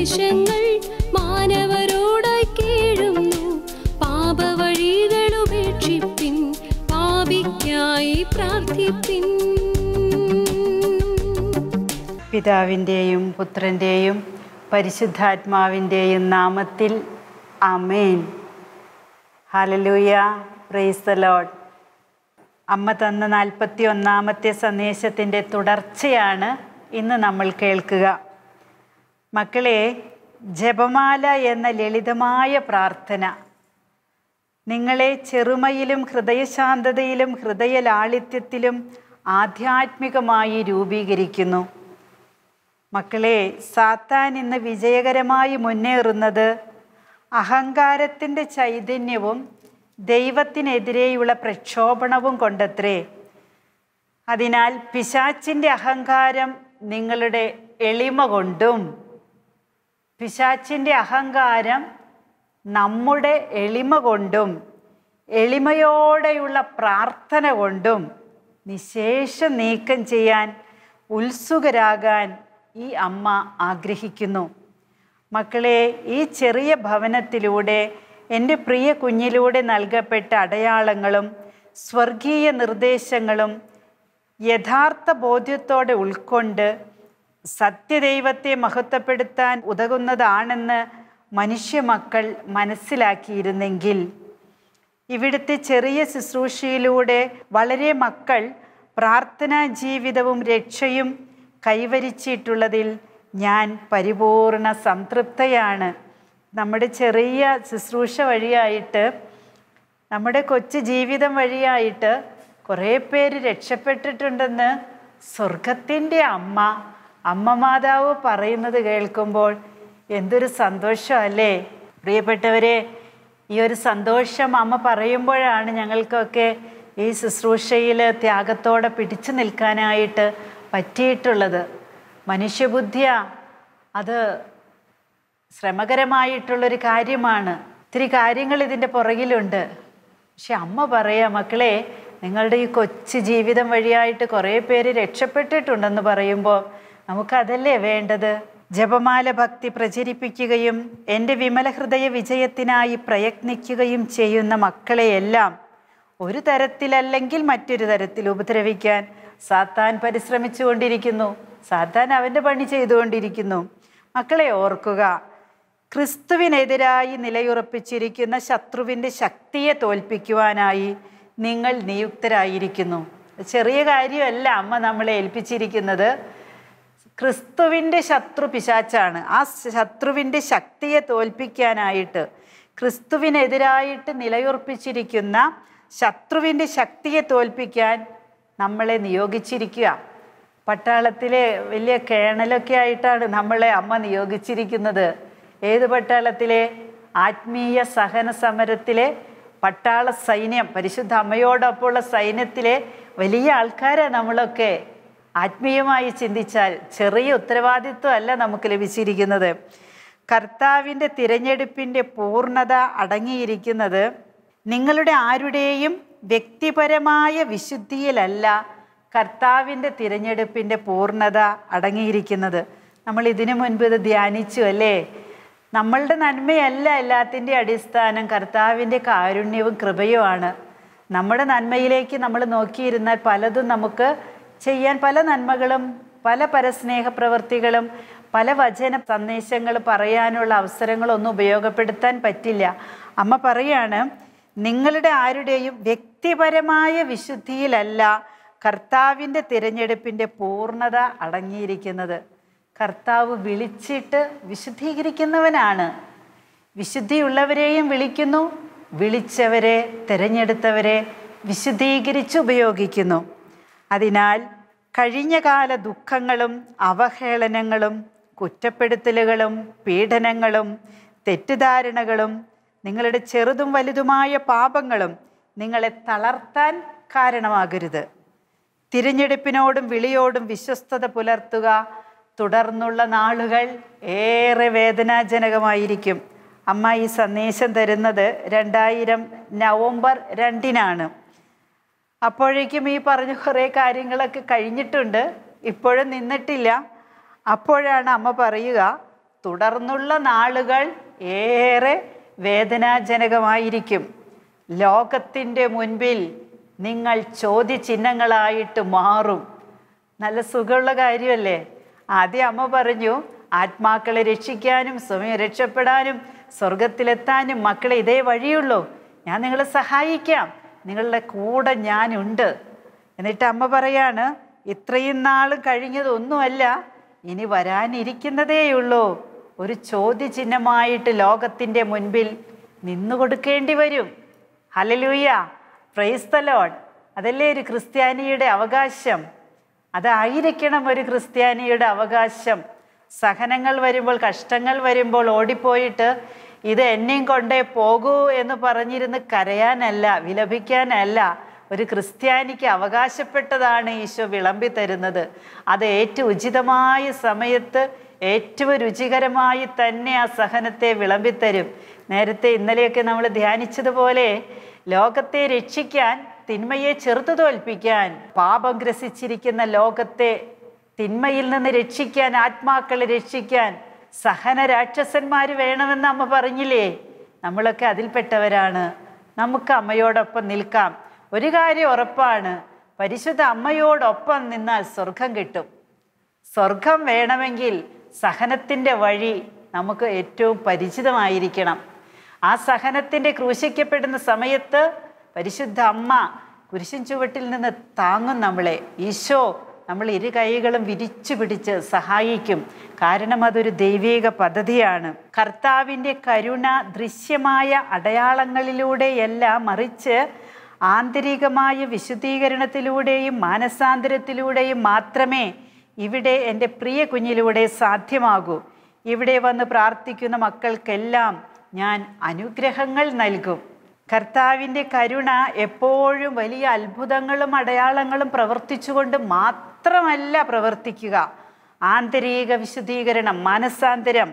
സന്ദേശങ്ങൾ മാനവരോടായി കേഴുന്നു പാപവഴികൾ ഉപേക്ഷിപ്പിൻ പാപിക്കായി പ്രാർത്ഥിപ്പിൻ പിതാവിൻ്റെയും പുത്രൻ്റെയും പരിശുദ്ധാത്മാവിൻ്റെയും നാമത്തിൽ അമേൻ ഹലലൂയ പ്രൈസലോട്ട് അമ്മ തന്ന നാൽപ്പത്തി ഒന്നാമത്തെ സന്ദേശത്തിൻ്റെ തുടർച്ചയാണ് ഇന്ന് നമ്മൾ കേൾക്കുക മക്കളെ ജപമാല എന്ന ലളിതമായ പ്രാർത്ഥന നിങ്ങളെ ചെറുമയിലും ഹൃദയശാന്തതയിലും ഹൃദയലാളിത്യത്തിലും ആധ്യാത്മികമായി രൂപീകരിക്കുന്നു മക്കളെ സാത്താൻ ഇന്ന് വിജയകരമായി മുന്നേറുന്നത് അഹങ്കാരത്തിൻ്റെ ചൈതന്യവും ദൈവത്തിനെതിരെയുള്ള പ്രക്ഷോഭണവും കൊണ്ടത്രേ അതിനാൽ പിശാച്ചിൻ്റെ അഹങ്കാരം നിങ്ങളുടെ എളിമ കൊണ്ടും പിശാച്ചിൻ്റെ അഹങ്കാരം നമ്മുടെ എളിമ കൊണ്ടും എളിമയോടെയുള്ള പ്രാർത്ഥന കൊണ്ടും നിശേഷം നീക്കം ചെയ്യാൻ ഉത്സുകരാകാൻ ഈ അമ്മ ആഗ്രഹിക്കുന്നു മക്കളെ ഈ ചെറിയ ഭവനത്തിലൂടെ എൻ്റെ പ്രിയ കുഞ്ഞിലൂടെ നൽകപ്പെട്ട അടയാളങ്ങളും സ്വർഗീയ നിർദ്ദേശങ്ങളും യഥാർത്ഥ ബോധ്യത്തോടെ ഉൾക്കൊണ്ട് സത്യദൈവത്തെ മഹത്വപ്പെടുത്താൻ ഉതകുന്നതാണെന്ന് മനുഷ്യ മക്കൾ മനസ്സിലാക്കിയിരുന്നെങ്കിൽ ഇവിടുത്തെ ചെറിയ ശുശ്രൂഷയിലൂടെ വളരെ മക്കൾ പ്രാർത്ഥനാ ജീവിതവും രക്ഷയും കൈവരിച്ചിട്ടുള്ളതിൽ ഞാൻ പരിപൂർണ സംതൃപ്തയാണ് നമ്മുടെ ചെറിയ ശുശ്രൂഷ വഴിയായിട്ട് നമ്മുടെ കൊച്ചു ജീവിതം വഴിയായിട്ട് കുറേ പേര് രക്ഷപ്പെട്ടിട്ടുണ്ടെന്ന് സ്വർഗത്തിൻ്റെ അമ്മ അമ്മ മാതാവ് പറയുന്നത് കേൾക്കുമ്പോൾ എന്തൊരു സന്തോഷമല്ലേ പ്രിയപ്പെട്ടവരെ ഈ ഒരു സന്തോഷം അമ്മ പറയുമ്പോഴാണ് ഞങ്ങൾക്കൊക്കെ ഈ ശുശ്രൂഷയിൽ ത്യാഗത്തോടെ പിടിച്ചു നിൽക്കാനായിട്ട് പറ്റിയിട്ടുള്ളത് മനുഷ്യബുദ്ധിയ അത് ശ്രമകരമായിട്ടുള്ളൊരു കാര്യമാണ് ഒത്തിരി കാര്യങ്ങൾ ഇതിൻ്റെ പുറകിലുണ്ട് പക്ഷെ അമ്മ പറയാ മക്കളെ നിങ്ങളുടെ ഈ കൊച്ചു ജീവിതം വഴിയായിട്ട് കുറേ പേര് രക്ഷപ്പെട്ടിട്ടുണ്ടെന്ന് പറയുമ്പോൾ നമുക്കതല്ലേ വേണ്ടത് ജപമാല ഭക്തി പ്രചരിപ്പിക്കുകയും എൻ്റെ വിമല ഹൃദയ വിജയത്തിനായി പ്രയത്നിക്കുകയും ചെയ്യുന്ന മക്കളെയെല്ലാം ഒരു തരത്തിലല്ലെങ്കിൽ മറ്റൊരു തരത്തിൽ ഉപദ്രവിക്കാൻ സാത്താൻ പരിശ്രമിച്ചുകൊണ്ടിരിക്കുന്നു സാത്താൻ അവൻ്റെ പണി ചെയ്തുകൊണ്ടിരിക്കുന്നു മക്കളെ ഓർക്കുക ക്രിസ്തുവിനെതിരായി നിലയുറപ്പിച്ചിരിക്കുന്ന ശത്രുവിൻ്റെ ശക്തിയെ തോൽപ്പിക്കുവാനായി നിങ്ങൾ നിയുക്തരായിരിക്കുന്നു ചെറിയ കാര്യമല്ല അമ്മ നമ്മളെ ഏൽപ്പിച്ചിരിക്കുന്നത് ക്രിസ്തുവിൻ്റെ ശത്രു പിശാച്ചാണ് ആ ശത്രുവിൻ്റെ ശക്തിയെ തോൽപ്പിക്കാനായിട്ട് ക്രിസ്തുവിനെതിരായിട്ട് നിലയുറപ്പിച്ചിരിക്കുന്ന ശത്രുവിൻ്റെ ശക്തിയെ തോൽപ്പിക്കാൻ നമ്മളെ നിയോഗിച്ചിരിക്കുക പട്ടാളത്തിലെ വലിയ കേണലൊക്കെ ആയിട്ടാണ് നമ്മളെ അമ്മ നിയോഗിച്ചിരിക്കുന്നത് ഏത് പട്ടാളത്തിലെ ആത്മീയ സഹന സമരത്തിലെ പട്ടാള സൈന്യം പരിശുദ്ധ അമ്മയോടൊപ്പമുള്ള സൈന്യത്തിലെ വലിയ ആൾക്കാരാണ് നമ്മളൊക്കെ ആത്മീയമായി ചിന്തിച്ചാൽ ചെറിയ ഉത്തരവാദിത്വമല്ല നമുക്ക് ലഭിച്ചിരിക്കുന്നത് കർത്താവിൻ്റെ തിരഞ്ഞെടുപ്പിൻ്റെ പൂർണ്ണത അടങ്ങിയിരിക്കുന്നത് നിങ്ങളുടെ ആരുടെയും വ്യക്തിപരമായ വിശുദ്ധിയിലല്ല കർത്താവിൻ്റെ തിരഞ്ഞെടുപ്പിൻ്റെ പൂർണ്ണത അടങ്ങിയിരിക്കുന്നത് നമ്മൾ ഇതിനു മുൻപ് ഇത് ധ്യാനിച്ചു അല്ലേ നമ്മളുടെ നന്മയല്ല എല്ലാത്തിൻ്റെ അടിസ്ഥാനം കർത്താവിൻ്റെ കാരുണ്യവും കൃപയുമാണ് നമ്മുടെ നന്മയിലേക്ക് നമ്മൾ നോക്കിയിരുന്നാൽ പലതും നമുക്ക് ചെയ്യാൻ പല നന്മകളും പല പരസ്നേഹ പ്രവൃത്തികളും പല വചന സന്ദേശങ്ങൾ പറയാനുള്ള അവസരങ്ങളൊന്നും ഉപയോഗപ്പെടുത്താൻ പറ്റില്ല അമ്മ പറയാണ് നിങ്ങളുടെ ആരുടെയും വ്യക്തിപരമായ വിശുദ്ധിയിലല്ല കർത്താവിൻ്റെ തിരഞ്ഞെടുപ്പിൻ്റെ പൂർണ്ണത അടങ്ങിയിരിക്കുന്നത് കർത്താവ് വിളിച്ചിട്ട് വിശുദ്ധീകരിക്കുന്നവനാണ് വിശുദ്ധിയുള്ളവരെയും വിളിക്കുന്നു വിളിച്ചവരെ തിരഞ്ഞെടുത്തവരെ വിശുദ്ധീകരിച്ച് ഉപയോഗിക്കുന്നു അതിനാൽ കഴിഞ്ഞകാല ദുഃഖങ്ങളും അവഹേളനങ്ങളും കുറ്റപ്പെടുത്തലുകളും പീഡനങ്ങളും തെറ്റിദ്ധാരണകളും നിങ്ങളുടെ ചെറുതും വലുതുമായ പാപങ്ങളും നിങ്ങളെ തളർത്താൻ കാരണമാകരുത് തിരഞ്ഞെടുപ്പിനോടും വിളിയോടും വിശ്വസ്തത പുലർത്തുക തുടർന്നുള്ള നാളുകൾ ഏറെ വേദനാജനകമായിരിക്കും അമ്മ ഈ സന്ദേശം തരുന്നത് രണ്ടായിരം നവംബർ രണ്ടിനാണ് അപ്പോഴേക്കും ഈ പറഞ്ഞ കുറേ കാര്യങ്ങളൊക്കെ കഴിഞ്ഞിട്ടുണ്ട് ഇപ്പോഴും നിന്നിട്ടില്ല അപ്പോഴാണ് അമ്മ പറയുക തുടർന്നുള്ള നാളുകൾ ഏറെ വേദനാജനകമായിരിക്കും ലോകത്തിൻ്റെ മുൻപിൽ നിങ്ങൾ ചോദ്യചിഹ്നങ്ങളായിട്ട് മാറും നല്ല സുഖമുള്ള കാര്യമല്ലേ ആദ്യം അമ്മ പറഞ്ഞു ആത്മാക്കളെ രക്ഷിക്കാനും സ്വയം രക്ഷപ്പെടാനും സ്വർഗത്തിലെത്താനും മക്കളെ ഇതേ വഴിയുള്ളൂ ഞാൻ നിങ്ങളെ സഹായിക്കാം നിങ്ങളുടെ കൂടെ ഞാനുണ്ട് എന്നിട്ട് അമ്മ പറയാണ് ഇത്രയും നാൾ കഴിഞ്ഞതൊന്നുമല്ല ഇനി വരാനിരിക്കുന്നതേയുള്ളൂ ഒരു ചോദ്യചിഹ്നമായിട്ട് ലോകത്തിൻ്റെ മുൻപിൽ നിന്നു കൊടുക്കേണ്ടി വരും ഹലലൂയ പ്രൈസ് തലോൺ അതല്ലേ ഒരു ക്രിസ്ത്യാനിയുടെ അവകാശം അതായിരിക്കണം ഒരു ക്രിസ്ത്യാനിയുടെ അവകാശം സഹനങ്ങൾ വരുമ്പോൾ കഷ്ടങ്ങൾ വരുമ്പോൾ ഓടിപ്പോയിട്ട് ഇത് എന്നെയും കൊണ്ടേ പോകൂ എന്ന് പറഞ്ഞിരുന്ന് കരയാനല്ല വിലപിക്കാനല്ല ഒരു ക്രിസ്ത്യാനിക്ക് അവകാശപ്പെട്ടതാണ് ഈശോ വിളമ്പി തരുന്നത് അത് ഏറ്റവും ഉചിതമായ സമയത്ത് ഏറ്റവും രുചികരമായി തന്നെ ആ സഹനത്തെ വിളമ്പിത്തരും നേരത്തെ ഇന്നലെയൊക്കെ നമ്മൾ ധ്യാനിച്ചതുപോലെ ലോകത്തെ രക്ഷിക്കാൻ തിന്മയെ ചെറുത്തു തോൽപ്പിക്കാൻ പാപം ഗ്രസിച്ചിരിക്കുന്ന ലോകത്തെ തിന്മയിൽ നിന്ന് രക്ഷിക്കാൻ ആത്മാക്കളെ രക്ഷിക്കാൻ സഹന രാക്ഷസന്മാർ വേണമെന്ന് അമ്മ പറഞ്ഞില്ലേ നമ്മളൊക്കെ അതിൽപ്പെട്ടവരാണ് നമുക്ക് അമ്മയോടൊപ്പം നിൽക്കാം ഒരു കാര്യം ഉറപ്പാണ് പരിശുദ്ധ അമ്മയോടൊപ്പം നിന്നാൽ സ്വർഗം കിട്ടും സ്വർഗം വേണമെങ്കിൽ സഹനത്തിൻ്റെ വഴി നമുക്ക് ഏറ്റവും പരിചിതമായിരിക്കണം ആ സഹനത്തിൻ്റെ ക്രൂശിക്കപ്പെടുന്ന സമയത്ത് പരിശുദ്ധ അമ്മ കുരിശിൻ ചുവട്ടിൽ നിന്ന് താങ്ങും നമ്മളെ ഈശോ നമ്മൾ ഇരു കൈകളും വിരിച്ചു പിടിച്ച് സഹായിക്കും കാരണം അതൊരു ദൈവീക പദ്ധതിയാണ് കർത്താവിൻ്റെ കരുണ ദൃശ്യമായ അടയാളങ്ങളിലൂടെയെല്ലാം മറിച്ച് ആന്തരികമായ വിശുദ്ധീകരണത്തിലൂടെയും മാനസാന്തരത്തിലൂടെയും മാത്രമേ ഇവിടെ എൻ്റെ പ്രിയ കുഞ്ഞിലൂടെ സാധ്യമാകൂ ഇവിടെ വന്ന് പ്രാർത്ഥിക്കുന്ന മക്കൾക്കെല്ലാം ഞാൻ അനുഗ്രഹങ്ങൾ നൽകും കർത്താവിൻ്റെ കരുണ എപ്പോഴും വലിയ അത്ഭുതങ്ങളും അടയാളങ്ങളും പ്രവർത്തിച്ചുകൊണ്ട് മാത്രം മാത്രമല്ല പ്രവർത്തിക്കുക ആന്തരിക വിശുദ്ധീകരണം മനസ്സാന്തരം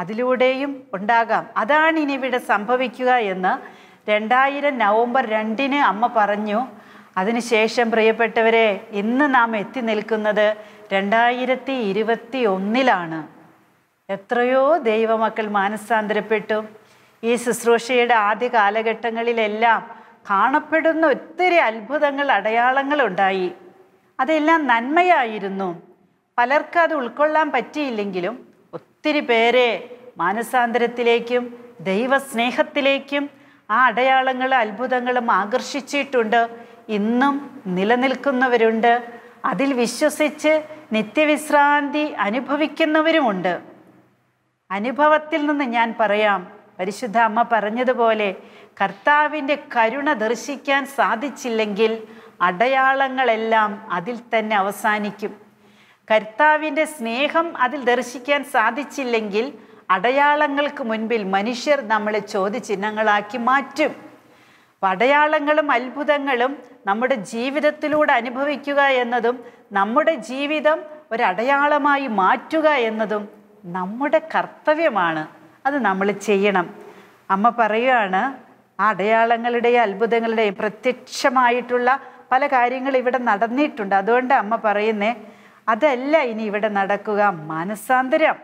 അതിലൂടെയും ഉണ്ടാകാം അതാണ് ഇനി ഇവിടെ സംഭവിക്കുക എന്ന് രണ്ടായിരം നവംബർ രണ്ടിന് അമ്മ പറഞ്ഞു അതിനുശേഷം പ്രിയപ്പെട്ടവരെ ഇന്ന് നാം എത്തി നിൽക്കുന്നത് രണ്ടായിരത്തി ഇരുപത്തി ഒന്നിലാണ് എത്രയോ ദൈവമക്കൾ മാനസാന്തരപ്പെട്ടു ഈ ശുശ്രൂഷയുടെ ആദ്യ കാലഘട്ടങ്ങളിലെല്ലാം കാണപ്പെടുന്ന ഒത്തിരി അത്ഭുതങ്ങൾ അടയാളങ്ങളുണ്ടായി അതെല്ലാം നന്മയായിരുന്നു പലർക്കും അത് ഉൾക്കൊള്ളാൻ പറ്റിയില്ലെങ്കിലും ഒത്തിരി പേരെ മാനസാന്തരത്തിലേക്കും ദൈവസ്നേഹത്തിലേക്കും ആ അടയാളങ്ങളും അത്ഭുതങ്ങളും ആകർഷിച്ചിട്ടുണ്ട് ഇന്നും നിലനിൽക്കുന്നവരുണ്ട് അതിൽ വിശ്വസിച്ച് നിത്യവിശ്രാന്തി അനുഭവിക്കുന്നവരുമുണ്ട് അനുഭവത്തിൽ നിന്ന് ഞാൻ പറയാം പരിശുദ്ധ അമ്മ പറഞ്ഞതുപോലെ കർത്താവിൻ്റെ കരുണ ദർശിക്കാൻ സാധിച്ചില്ലെങ്കിൽ അടയാളങ്ങളെല്ലാം അതിൽ തന്നെ അവസാനിക്കും കർത്താവിൻ്റെ സ്നേഹം അതിൽ ദർശിക്കാൻ സാധിച്ചില്ലെങ്കിൽ അടയാളങ്ങൾക്ക് മുൻപിൽ മനുഷ്യർ നമ്മളെ ചോദ്യചിഹ്നങ്ങളാക്കി മാറ്റും അടയാളങ്ങളും അത്ഭുതങ്ങളും നമ്മുടെ ജീവിതത്തിലൂടെ അനുഭവിക്കുക എന്നതും നമ്മുടെ ജീവിതം ഒരടയാളമായി മാറ്റുക എന്നതും നമ്മുടെ കർത്തവ്യമാണ് അത് നമ്മൾ ചെയ്യണം അമ്മ പറയുകയാണ് ആ അടയാളങ്ങളുടെയും അത്ഭുതങ്ങളുടെയും പ്രത്യക്ഷമായിട്ടുള്ള പല കാര്യങ്ങൾ ഇവിടെ നടന്നിട്ടുണ്ട് അതുകൊണ്ട് അമ്മ പറയുന്നേ അതല്ല ഇനി ഇവിടെ നടക്കുക മനസാന്തരം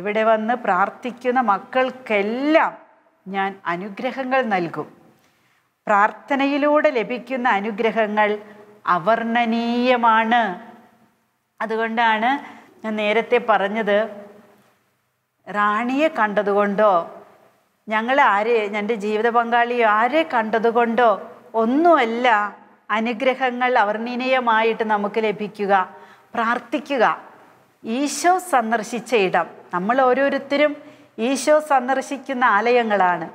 ഇവിടെ വന്ന് പ്രാർത്ഥിക്കുന്ന മക്കൾക്കെല്ലാം ഞാൻ അനുഗ്രഹങ്ങൾ നൽകും പ്രാർത്ഥനയിലൂടെ ലഭിക്കുന്ന അനുഗ്രഹങ്ങൾ അവർണനീയമാണ് അതുകൊണ്ടാണ് ഞാൻ നേരത്തെ പറഞ്ഞത് റാണിയെ കണ്ടതുകൊണ്ടോ ഞങ്ങൾ ആരെ എൻ്റെ ജീവിത പങ്കാളിയോ ആരെ കണ്ടതുകൊണ്ടോ ഒന്നുമല്ല അനുഗ്രഹങ്ങൾ അവർണീനീയമായിട്ട് നമുക്ക് ലഭിക്കുക പ്രാർത്ഥിക്കുക ഈശോ സന്ദർശിച്ച ഇടം നമ്മൾ ഓരോരുത്തരും ഈശോ സന്ദർശിക്കുന്ന ആലയങ്ങളാണ്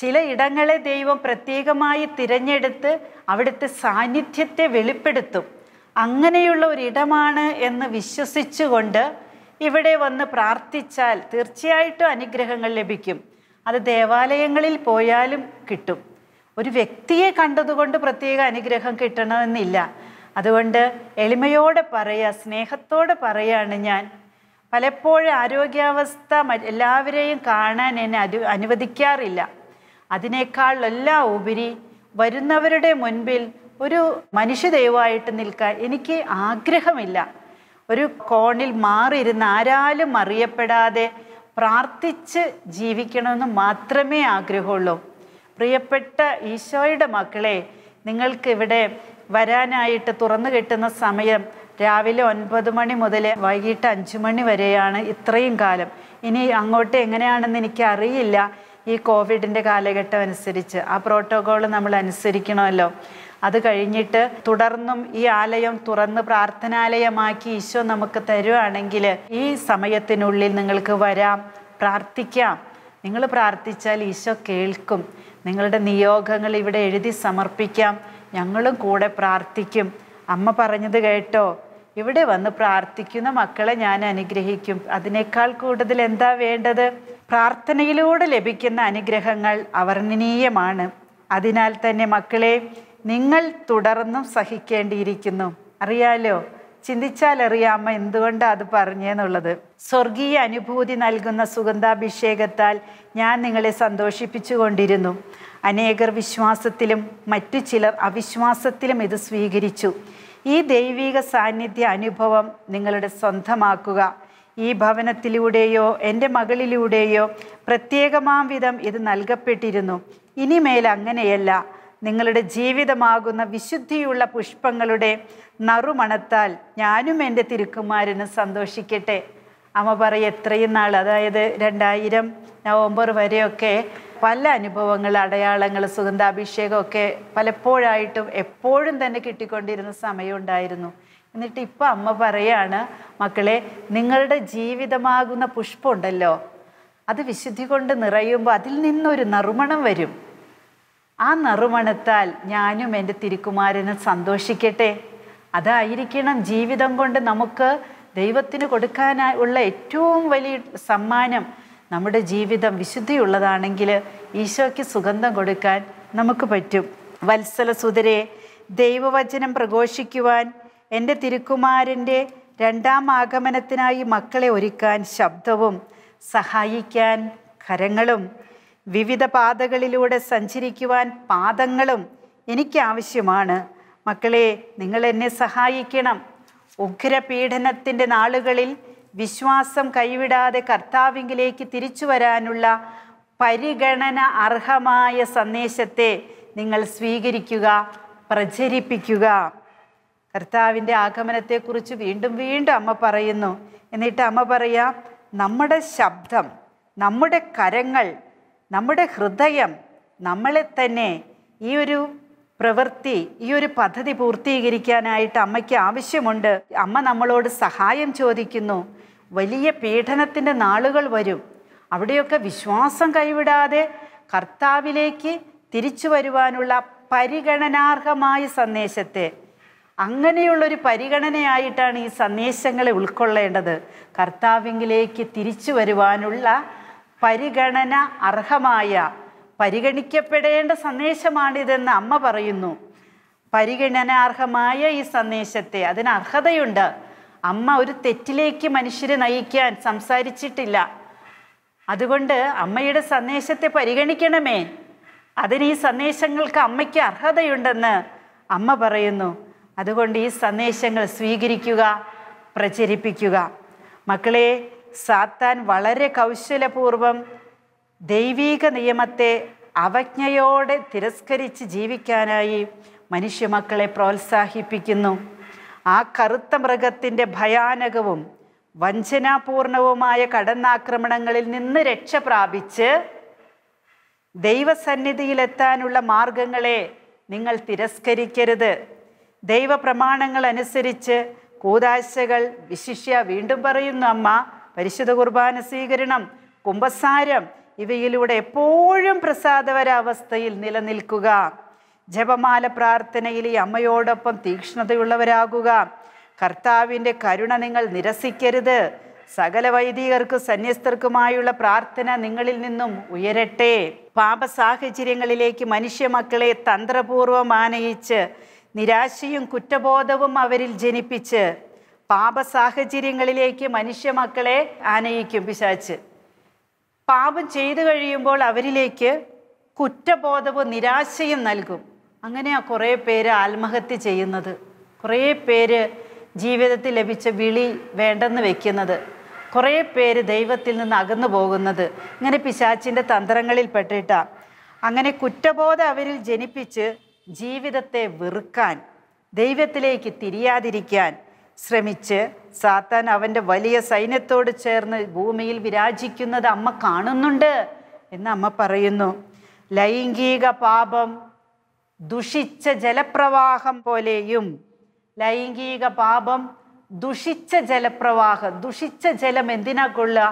ചില ഇടങ്ങളെ ദൈവം പ്രത്യേകമായി തിരഞ്ഞെടുത്ത് അവിടുത്തെ സാന്നിധ്യത്തെ വെളിപ്പെടുത്തും അങ്ങനെയുള്ള ഒരിടമാണ് എന്ന് വിശ്വസിച്ചുകൊണ്ട് ഇവിടെ വന്ന് പ്രാർത്ഥിച്ചാൽ തീർച്ചയായിട്ടും അനുഗ്രഹങ്ങൾ ലഭിക്കും അത് ദേവാലയങ്ങളിൽ പോയാലും കിട്ടും ഒരു വ്യക്തിയെ കണ്ടതുകൊണ്ട് പ്രത്യേക അനുഗ്രഹം കിട്ടണമെന്നില്ല അതുകൊണ്ട് എളിമയോടെ പറയുക സ്നേഹത്തോടെ പറയുകയാണ് ഞാൻ പലപ്പോഴും ആരോഗ്യാവസ്ഥ എല്ലാവരെയും കാണാൻ എന്നെ അനു അനുവദിക്കാറില്ല അതിനേക്കാൾ എല്ലാ ഉപരി വരുന്നവരുടെ മുൻപിൽ ഒരു മനുഷ്യദൈവമായിട്ട് നിൽക്കാൻ എനിക്ക് ആഗ്രഹമില്ല ഒരു കോണിൽ മാറിയിരുന്ന് ആരാലും അറിയപ്പെടാതെ പ്രാർത്ഥിച്ച് ജീവിക്കണമെന്ന് മാത്രമേ ആഗ്രഹമുള്ളൂ പ്രിയപ്പെട്ട ഈശോയുടെ മക്കളെ നിങ്ങൾക്ക് ഇവിടെ വരാനായിട്ട് തുറന്നു കിട്ടുന്ന സമയം രാവിലെ ഒൻപത് മണി മുതൽ വൈകിട്ട് അഞ്ചു മണി വരെയാണ് ഇത്രയും കാലം ഇനി അങ്ങോട്ട് എങ്ങനെയാണെന്ന് എനിക്ക് അറിയില്ല ഈ കോവിഡിൻ്റെ കാലഘട്ടം അനുസരിച്ച് ആ പ്രോട്ടോകോൾ നമ്മൾ അനുസരിക്കണമല്ലോ അത് കഴിഞ്ഞിട്ട് തുടർന്നും ഈ ആലയം തുറന്ന് പ്രാർത്ഥനാലയമാക്കി ഈശോ നമുക്ക് തരുവാണെങ്കിൽ ഈ സമയത്തിനുള്ളിൽ നിങ്ങൾക്ക് വരാം പ്രാർത്ഥിക്കാം നിങ്ങൾ പ്രാർത്ഥിച്ചാൽ ഈശോ കേൾക്കും നിങ്ങളുടെ നിയോഗങ്ങൾ ഇവിടെ എഴുതി സമർപ്പിക്കാം ഞങ്ങളും കൂടെ പ്രാർത്ഥിക്കും അമ്മ പറഞ്ഞത് കേട്ടോ ഇവിടെ വന്ന് പ്രാർത്ഥിക്കുന്ന മക്കളെ ഞാൻ അനുഗ്രഹിക്കും അതിനേക്കാൾ കൂടുതൽ എന്താ വേണ്ടത് പ്രാർത്ഥനയിലൂടെ ലഭിക്കുന്ന അനുഗ്രഹങ്ങൾ അവർണ്ണനീയമാണ് അതിനാൽ തന്നെ മക്കളെ നിങ്ങൾ തുടർന്നും സഹിക്കേണ്ടിയിരിക്കുന്നു അറിയാലോ ചിന്തിച്ചാലറിയാം എന്തുകൊണ്ട് അത് പറഞ്ഞെന്നുള്ളത് സ്വർഗീയ അനുഭൂതി നൽകുന്ന സുഗന്ധാഭിഷേകത്താൽ ഞാൻ നിങ്ങളെ കൊണ്ടിരുന്നു അനേകർ വിശ്വാസത്തിലും മറ്റു ചിലർ അവിശ്വാസത്തിലും ഇത് സ്വീകരിച്ചു ഈ ദൈവിക സാന്നിധ്യ അനുഭവം നിങ്ങളുടെ സ്വന്തമാക്കുക ഈ ഭവനത്തിലൂടെയോ എൻ്റെ മകളിലൂടെയോ പ്രത്യേകമാം വിധം ഇത് നൽകപ്പെട്ടിരുന്നു ഇനിമേൽ അങ്ങനെയല്ല നിങ്ങളുടെ ജീവിതമാകുന്ന വിശുദ്ധിയുള്ള പുഷ്പങ്ങളുടെ നറുമണത്താൽ ഞാനും എൻ്റെ തിരുക്കുമാരനും സന്തോഷിക്കട്ടെ അമ്മ പറയും എത്രയും നാൾ അതായത് രണ്ടായിരം നവംബർ വരെയൊക്കെ പല അനുഭവങ്ങൾ അടയാളങ്ങൾ സുഗന്ധാഭിഷേകമൊക്കെ പലപ്പോഴായിട്ടും എപ്പോഴും തന്നെ കിട്ടിക്കൊണ്ടിരുന്ന ഉണ്ടായിരുന്നു എന്നിട്ട് ഇപ്പം അമ്മ പറയാണ് മക്കളെ നിങ്ങളുടെ ജീവിതമാകുന്ന പുഷ്പമുണ്ടല്ലോ അത് വിശുദ്ധി കൊണ്ട് നിറയുമ്പോൾ അതിൽ നിന്നൊരു നറുമണം വരും ആ നറുമണത്താൽ ഞാനും എൻ്റെ തിരുക്കുമാരനും സന്തോഷിക്കട്ടെ അതായിരിക്കണം ജീവിതം കൊണ്ട് നമുക്ക് ദൈവത്തിന് കൊടുക്കാനായി ഉള്ള ഏറ്റവും വലിയ സമ്മാനം നമ്മുടെ ജീവിതം വിശുദ്ധിയുള്ളതാണെങ്കിൽ ഈശോയ്ക്ക് സുഗന്ധം കൊടുക്കാൻ നമുക്ക് പറ്റും സുതരെ ദൈവവചനം പ്രഘോഷിക്കുവാൻ എൻ്റെ തിരുക്കുമാരൻ്റെ രണ്ടാം ആഗമനത്തിനായി മക്കളെ ഒരുക്കാൻ ശബ്ദവും സഹായിക്കാൻ കരങ്ങളും വിവിധ പാതകളിലൂടെ സഞ്ചരിക്കുവാൻ പാദങ്ങളും എനിക്കാവശ്യമാണ് മക്കളെ നിങ്ങൾ എന്നെ സഹായിക്കണം ഉഗ്രപീഡനത്തിൻ്റെ നാളുകളിൽ വിശ്വാസം കൈവിടാതെ കർത്താവിംഗിലേക്ക് തിരിച്ചു വരാനുള്ള പരിഗണന അർഹമായ സന്ദേശത്തെ നിങ്ങൾ സ്വീകരിക്കുക പ്രചരിപ്പിക്കുക കർത്താവിൻ്റെ ആഗമനത്തെക്കുറിച്ച് വീണ്ടും വീണ്ടും അമ്മ പറയുന്നു എന്നിട്ട് അമ്മ പറയാം നമ്മുടെ ശബ്ദം നമ്മുടെ കരങ്ങൾ നമ്മുടെ ഹൃദയം നമ്മളെ തന്നെ ഈ ഒരു പ്രവൃത്തി ഈ ഒരു പദ്ധതി പൂർത്തീകരിക്കാനായിട്ട് അമ്മയ്ക്ക് ആവശ്യമുണ്ട് അമ്മ നമ്മളോട് സഹായം ചോദിക്കുന്നു വലിയ പീഡനത്തിൻ്റെ നാളുകൾ വരും അവിടെയൊക്കെ വിശ്വാസം കൈവിടാതെ കർത്താവിലേക്ക് തിരിച്ചു വരുവാനുള്ള പരിഗണനാർഹമായ സന്ദേശത്തെ അങ്ങനെയുള്ളൊരു പരിഗണനയായിട്ടാണ് ഈ സന്ദേശങ്ങളെ ഉൾക്കൊള്ളേണ്ടത് കർത്താവിങ്കിലേക്ക് തിരിച്ചു വരുവാനുള്ള പരിഗണന അർഹമായ പരിഗണിക്കപ്പെടേണ്ട സന്ദേശമാണിതെന്ന് അമ്മ പറയുന്നു പരിഗണനാർഹമായ ഈ സന്ദേശത്തെ അതിന് അർഹതയുണ്ട് അമ്മ ഒരു തെറ്റിലേക്ക് മനുഷ്യരെ നയിക്കാൻ സംസാരിച്ചിട്ടില്ല അതുകൊണ്ട് അമ്മയുടെ സന്ദേശത്തെ പരിഗണിക്കണമേ അതിന് ഈ സന്ദേശങ്ങൾക്ക് അമ്മയ്ക്ക് അർഹതയുണ്ടെന്ന് അമ്മ പറയുന്നു അതുകൊണ്ട് ഈ സന്ദേശങ്ങൾ സ്വീകരിക്കുക പ്രചരിപ്പിക്കുക മക്കളെ സാത്താൻ വളരെ കൗശലപൂർവം ദൈവീക നിയമത്തെ അവജ്ഞയോടെ തിരസ്കരിച്ച് ജീവിക്കാനായി മനുഷ്യമക്കളെ പ്രോത്സാഹിപ്പിക്കുന്നു ആ കറുത്ത മൃഗത്തിൻ്റെ ഭയാനകവും വഞ്ചനാപൂർണവുമായ കടന്നാക്രമണങ്ങളിൽ നിന്ന് രക്ഷ പ്രാപിച്ച് ദൈവസന്നിധിയിലെത്താനുള്ള മാർഗങ്ങളെ നിങ്ങൾ തിരസ്കരിക്കരുത് ദൈവപ്രമാണങ്ങൾ അനുസരിച്ച് കൂതാശകൾ വിശിഷ്യ വീണ്ടും പറയുന്നു അമ്മ പരിശുദ്ധ കുർബാന സ്വീകരണം കുംഭസാരം ഇവയിലൂടെ എപ്പോഴും പ്രസാദവരാവസ്ഥയിൽ നിലനിൽക്കുക ജപമാല പ്രാർത്ഥനയിൽ ഈ അമ്മയോടൊപ്പം തീക്ഷ്ണതയുള്ളവരാകുക കർത്താവിൻ്റെ കരുണ നിങ്ങൾ നിരസിക്കരുത് സകല വൈദികർക്കും സന്യസ്തർക്കുമായുള്ള പ്രാർത്ഥന നിങ്ങളിൽ നിന്നും ഉയരട്ടെ പാപ സാഹചര്യങ്ങളിലേക്ക് മനുഷ്യ മക്കളെ തന്ത്രപൂർവ്വം ആനയിച്ച് നിരാശയും കുറ്റബോധവും അവരിൽ ജനിപ്പിച്ച് പാപ സാഹചര്യങ്ങളിലേക്ക് മനുഷ്യ മക്കളെ ആനയിക്കും പിശാച്ച് പാപം ചെയ്തു കഴിയുമ്പോൾ അവരിലേക്ക് കുറ്റബോധവും നിരാശയും നൽകും അങ്ങനെയാണ് കുറേ പേര് ആത്മഹത്യ ചെയ്യുന്നത് കുറേ പേര് ജീവിതത്തിൽ ലഭിച്ച വിളി വേണ്ടെന്ന് വെക്കുന്നത് കുറേ പേര് ദൈവത്തിൽ നിന്ന് അകന്നു പോകുന്നത് ഇങ്ങനെ പിശാച്ചിൻ്റെ തന്ത്രങ്ങളിൽ പെട്ടിട്ടാണ് അങ്ങനെ കുറ്റബോധം അവരിൽ ജനിപ്പിച്ച് ജീവിതത്തെ വെറുക്കാൻ ദൈവത്തിലേക്ക് തിരിയാതിരിക്കാൻ ശ്രമിച്ച് സാത്താൻ അവൻ്റെ വലിയ സൈന്യത്തോട് ചേർന്ന് ഭൂമിയിൽ വിരാജിക്കുന്നത് അമ്മ കാണുന്നുണ്ട് എന്ന് അമ്മ പറയുന്നു ലൈംഗിക പാപം ദുഷിച്ച ജലപ്രവാഹം പോലെയും ലൈംഗിക പാപം ദുഷിച്ച ജലപ്രവാഹം ദുഷിച്ച ജലം എന്തിനാ കൊള്ളുക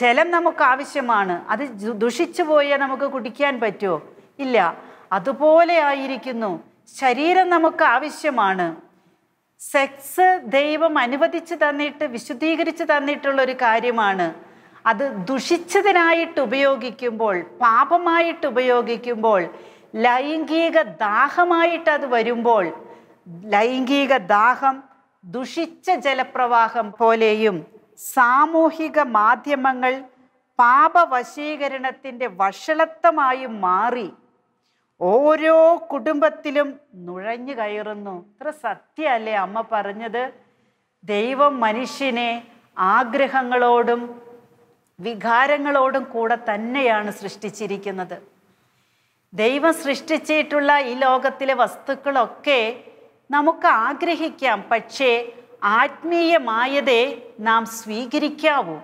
ജലം നമുക്ക് ആവശ്യമാണ് അത് ദുഷിച്ചു പോയാൽ നമുക്ക് കുടിക്കാൻ പറ്റുമോ ഇല്ല അതുപോലെ ആയിരിക്കുന്നു ശരീരം നമുക്ക് ആവശ്യമാണ് സെക്സ് ദൈവം അനുവദിച്ചു തന്നിട്ട് വിശുദ്ധീകരിച്ചു തന്നിട്ടുള്ള ഒരു കാര്യമാണ് അത് ദുഷിച്ചതിനായിട്ട് ഉപയോഗിക്കുമ്പോൾ പാപമായിട്ട് ഉപയോഗിക്കുമ്പോൾ ലൈംഗിക ദാഹമായിട്ട് അത് വരുമ്പോൾ ലൈംഗിക ദാഹം ദുഷിച്ച ജലപ്രവാഹം പോലെയും സാമൂഹിക മാധ്യമങ്ങൾ പാപവശീകരണത്തിൻ്റെ വഷളത്വമായി മാറി ഓരോ കുടുംബത്തിലും നുഴഞ്ഞു കയറുന്നു ഇത്ര സത്യമല്ലേ അമ്മ പറഞ്ഞത് ദൈവം മനുഷ്യനെ ആഗ്രഹങ്ങളോടും വികാരങ്ങളോടും കൂടെ തന്നെയാണ് സൃഷ്ടിച്ചിരിക്കുന്നത് ദൈവം സൃഷ്ടിച്ചിട്ടുള്ള ഈ ലോകത്തിലെ വസ്തുക്കളൊക്കെ നമുക്ക് ആഗ്രഹിക്കാം പക്ഷേ ആത്മീയമായതേ നാം സ്വീകരിക്കാവൂ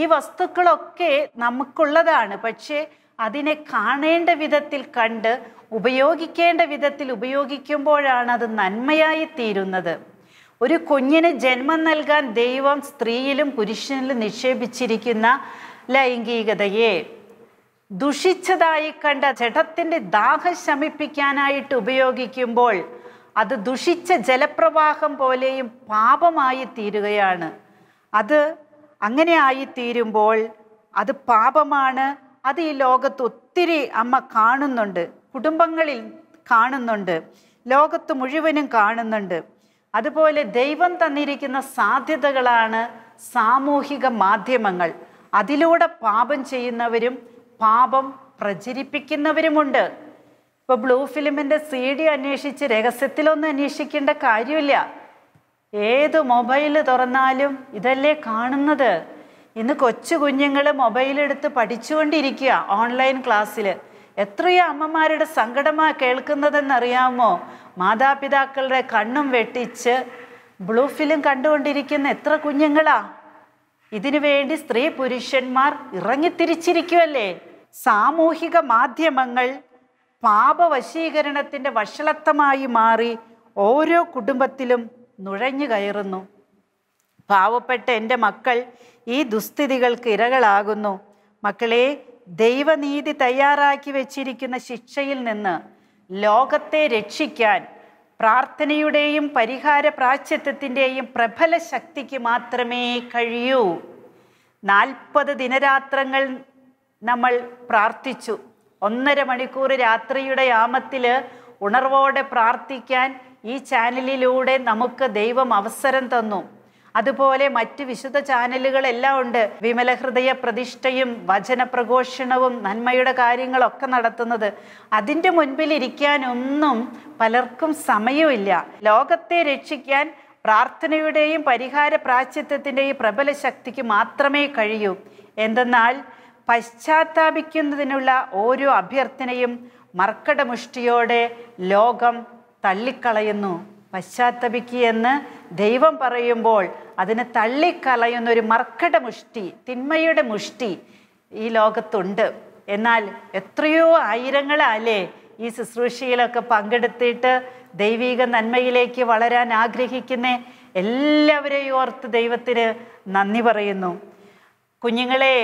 ഈ വസ്തുക്കളൊക്കെ നമുക്കുള്ളതാണ് പക്ഷേ അതിനെ കാണേണ്ട വിധത്തിൽ കണ്ട് ഉപയോഗിക്കേണ്ട വിധത്തിൽ ഉപയോഗിക്കുമ്പോഴാണ് അത് നന്മയായി തീരുന്നത് ഒരു കുഞ്ഞിന് ജന്മം നൽകാൻ ദൈവം സ്ത്രീയിലും പുരുഷനിലും നിക്ഷേപിച്ചിരിക്കുന്ന ലൈംഗികതയെ ദുഷിച്ചതായി കണ്ട ജഡത്തിൻ്റെ ദാഹം ശമിപ്പിക്കാനായിട്ട് ഉപയോഗിക്കുമ്പോൾ അത് ദുഷിച്ച ജലപ്രവാഹം പോലെയും പാപമായി തീരുകയാണ് അത് അങ്ങനെ ആയി തീരുമ്പോൾ അത് പാപമാണ് അത് ഈ ലോകത്ത് ഒത്തിരി അമ്മ കാണുന്നുണ്ട് കുടുംബങ്ങളിൽ കാണുന്നുണ്ട് ലോകത്ത് മുഴുവനും കാണുന്നുണ്ട് അതുപോലെ ദൈവം തന്നിരിക്കുന്ന സാധ്യതകളാണ് സാമൂഹിക മാധ്യമങ്ങൾ അതിലൂടെ പാപം ചെയ്യുന്നവരും പാപം പ്രചരിപ്പിക്കുന്നവരുമുണ്ട് ഇപ്പോൾ ബ്ലൂ ഫിലിമിൻ്റെ സി ഡി അന്വേഷിച്ച് രഹസ്യത്തിലൊന്നും അന്വേഷിക്കേണ്ട കാര്യമില്ല ഏത് മൊബൈൽ തുറന്നാലും ഇതല്ലേ കാണുന്നത് ഇന്ന് കൊച്ചു കുഞ്ഞുങ്ങൾ മൊബൈലെടുത്ത് പഠിച്ചുകൊണ്ടിരിക്കുക ഓൺലൈൻ ക്ലാസ്സിൽ എത്രയോ അമ്മമാരുടെ സങ്കടമാ കേൾക്കുന്നതെന്നറിയാമോ മാതാപിതാക്കളുടെ കണ്ണും വെട്ടിച്ച് ബ്ലൂ ഫിലിം കണ്ടുകൊണ്ടിരിക്കുന്ന എത്ര കുഞ്ഞുങ്ങളാ ഇതിനു വേണ്ടി സ്ത്രീ പുരുഷന്മാർ ഇറങ്ങിത്തിരിച്ചിരിക്കുമല്ലേ സാമൂഹിക മാധ്യമങ്ങൾ പാപവശീകരണത്തിൻ്റെ വഷളത്തമായി മാറി ഓരോ കുടുംബത്തിലും നുഴഞ്ഞു കയറുന്നു പാവപ്പെട്ട എൻ്റെ മക്കൾ ഈ ദുസ്ഥിതികൾക്ക് ഇരകളാകുന്നു മക്കളെ ദൈവനീതി തയ്യാറാക്കി വെച്ചിരിക്കുന്ന ശിക്ഷയിൽ നിന്ന് ലോകത്തെ രക്ഷിക്കാൻ പ്രാർത്ഥനയുടെയും പരിഹാര പ്രാച്യത്വത്തിൻ്റെയും പ്രബല ശക്തിക്ക് മാത്രമേ കഴിയൂ നാൽപ്പത് ദിനരാത്രങ്ങൾ നമ്മൾ പ്രാർത്ഥിച്ചു ഒന്നര മണിക്കൂർ രാത്രിയുടെ യാമത്തിൽ ഉണർവോടെ പ്രാർത്ഥിക്കാൻ ഈ ചാനലിലൂടെ നമുക്ക് ദൈവം അവസരം തന്നു അതുപോലെ മറ്റ് വിശുദ്ധ ചാനലുകളെല്ലാം ഉണ്ട് വിമല ഹൃദയ പ്രതിഷ്ഠയും വചനപ്രഘോഷണവും നന്മയുടെ കാര്യങ്ങളൊക്കെ നടത്തുന്നത് അതിൻ്റെ മുൻപിൽ ഇരിക്കാനൊന്നും പലർക്കും സമയമില്ല ലോകത്തെ രക്ഷിക്കാൻ പ്രാർത്ഥനയുടെയും പരിഹാര പ്രാച്യത്വത്തിൻ്റെയും പ്രബല ശക്തിക്ക് മാത്രമേ കഴിയൂ എന്തെന്നാൽ പശ്ചാത്താപിക്കുന്നതിനുള്ള ഓരോ അഭ്യർത്ഥനയും മർക്കടമുഷ്ടിയോടെ ലോകം തള്ളിക്കളയുന്നു പശ്ചാത്തപിക്കുകയെന്ന് ദൈവം പറയുമ്പോൾ അതിനെ തള്ളിക്കളയുന്ന ഒരു മർക്കട മുഷ്ടി തിന്മയുടെ മുഷ്ടി ഈ ലോകത്തുണ്ട് എന്നാൽ എത്രയോ ആയിരങ്ങളാലേ ഈ ശുശ്രൂഷയിലൊക്കെ പങ്കെടുത്തിട്ട് ദൈവീക നന്മയിലേക്ക് വളരാൻ ആഗ്രഹിക്കുന്ന എല്ലാവരെയും ഓർത്ത് ദൈവത്തിന് നന്ദി പറയുന്നു കുഞ്ഞുങ്ങളെ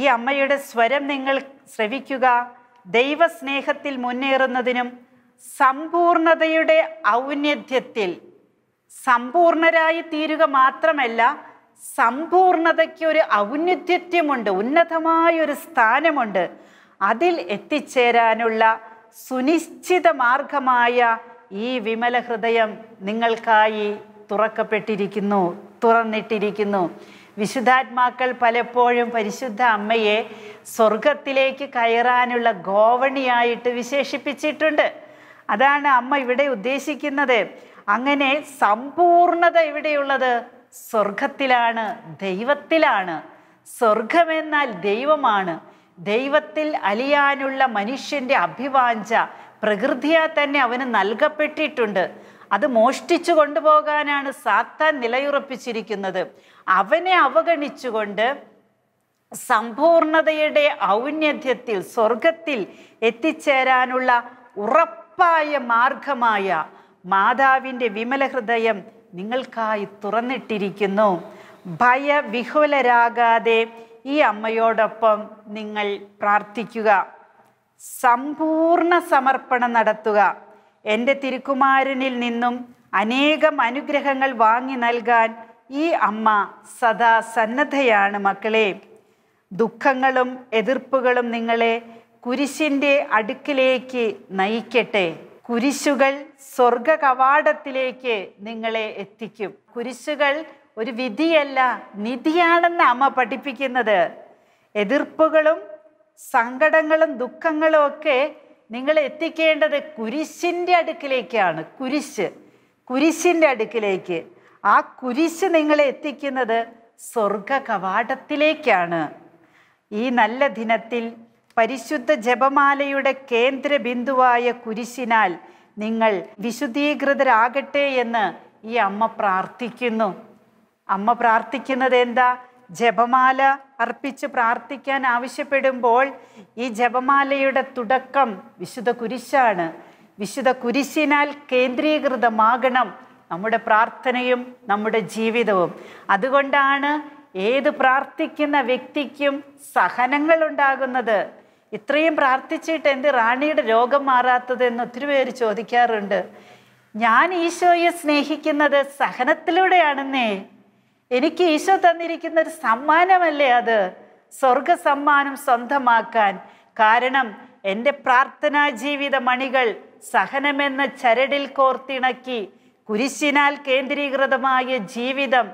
ഈ അമ്മയുടെ സ്വരം നിങ്ങൾ ശ്രവിക്കുക ദൈവസ്നേഹത്തിൽ മുന്നേറുന്നതിനും സമ്പൂർണതയുടെ ഔന്നത്യത്തിൽ സമ്പൂർണരായി തീരുക മാത്രമല്ല സമ്പൂർണതയ്ക്ക് ഒരു ഔന്നത്യമുണ്ട് ഉന്നതമായൊരു സ്ഥാനമുണ്ട് അതിൽ എത്തിച്ചേരാനുള്ള സുനിശ്ചിത മാർഗമായ ഈ വിമല ഹൃദയം നിങ്ങൾക്കായി തുറക്കപ്പെട്ടിരിക്കുന്നു തുറന്നിട്ടിരിക്കുന്നു വിശുദ്ധാത്മാക്കൾ പലപ്പോഴും പരിശുദ്ധ അമ്മയെ സ്വർഗത്തിലേക്ക് കയറാനുള്ള ഗോവണിയായിട്ട് വിശേഷിപ്പിച്ചിട്ടുണ്ട് അതാണ് അമ്മ ഇവിടെ ഉദ്ദേശിക്കുന്നത് അങ്ങനെ സമ്പൂർണത ഇവിടെയുള്ളത് സ്വർഗത്തിലാണ് ദൈവത്തിലാണ് സ്വർഗമെന്നാൽ ദൈവമാണ് ദൈവത്തിൽ അലിയാനുള്ള മനുഷ്യൻ്റെ അഭിവാഞ്ച പ്രകൃതിയാൽ തന്നെ അവന് നൽകപ്പെട്ടിട്ടുണ്ട് അത് മോഷ്ടിച്ചു കൊണ്ടുപോകാനാണ് സാത്താൻ നിലയുറപ്പിച്ചിരിക്കുന്നത് അവനെ അവഗണിച്ചുകൊണ്ട് സമ്പൂർണതയുടെ ഔന്നത്യത്തിൽ സ്വർഗത്തിൽ എത്തിച്ചേരാനുള്ള ഉറപ്പ് ഉറപ്പായ മാർഗമായ മാതാവിൻ്റെ വിമല ഹൃദയം നിങ്ങൾക്കായി തുറന്നിട്ടിരിക്കുന്നു ഭയവിഹുലരാകാതെ ഈ അമ്മയോടൊപ്പം നിങ്ങൾ പ്രാർത്ഥിക്കുക സമ്പൂർണ്ണ സമർപ്പണം നടത്തുക എൻ്റെ തിരുക്കുമാരനിൽ നിന്നും അനേകം അനുഗ്രഹങ്ങൾ വാങ്ങി നൽകാൻ ഈ അമ്മ സദാ സന്നദ്ധയാണ് മക്കളെ ദുഃഖങ്ങളും എതിർപ്പുകളും നിങ്ങളെ കുരിശിൻ്റെ അടുക്കിലേക്ക് നയിക്കട്ടെ കുരിശുകൾ സ്വർഗ കവാടത്തിലേക്ക് നിങ്ങളെ എത്തിക്കും കുരിശുകൾ ഒരു വിധിയല്ല നിധിയാണെന്ന് അമ്മ പഠിപ്പിക്കുന്നത് എതിർപ്പുകളും സങ്കടങ്ങളും ദുഃഖങ്ങളും ഒക്കെ നിങ്ങൾ എത്തിക്കേണ്ടത് കുരിശിൻ്റെ അടുക്കിലേക്കാണ് കുരിശ് കുരിശിൻ്റെ അടുക്കിലേക്ക് ആ കുരിശ് നിങ്ങളെ എത്തിക്കുന്നത് സ്വർഗ കവാടത്തിലേക്കാണ് ഈ നല്ല ദിനത്തിൽ പരിശുദ്ധ ജപമാലയുടെ കേന്ദ്ര ബിന്ദുവായ കുരിശിനാൽ നിങ്ങൾ വിശുദ്ധീകൃതരാകട്ടെ എന്ന് ഈ അമ്മ പ്രാർത്ഥിക്കുന്നു അമ്മ പ്രാർത്ഥിക്കുന്നത് എന്താ ജപമാല അർപ്പിച്ച് പ്രാർത്ഥിക്കാൻ ആവശ്യപ്പെടുമ്പോൾ ഈ ജപമാലയുടെ തുടക്കം വിശുദ്ധ കുരിശാണ് വിശുദ്ധ കുരിശിനാൽ കേന്ദ്രീകൃതമാകണം നമ്മുടെ പ്രാർത്ഥനയും നമ്മുടെ ജീവിതവും അതുകൊണ്ടാണ് ഏത് പ്രാർത്ഥിക്കുന്ന വ്യക്തിക്കും സഹനങ്ങൾ ഉണ്ടാകുന്നത് ഇത്രയും പ്രാർത്ഥിച്ചിട്ട് എൻ്റെ റാണിയുടെ രോഗം എന്ന് ഒത്തിരി പേര് ചോദിക്കാറുണ്ട് ഞാൻ ഈശോയെ സ്നേഹിക്കുന്നത് സഹനത്തിലൂടെയാണെന്നേ എനിക്ക് ഈശോ തന്നിരിക്കുന്ന ഒരു സമ്മാനമല്ലേ അത് സ്വർഗ സമ്മാനം സ്വന്തമാക്കാൻ കാരണം എൻ്റെ പ്രാർത്ഥനാ ജീവിത മണികൾ സഹനമെന്ന ചരടിൽ കോർത്തിണക്കി കുരിശിനാൽ കേന്ദ്രീകൃതമായ ജീവിതം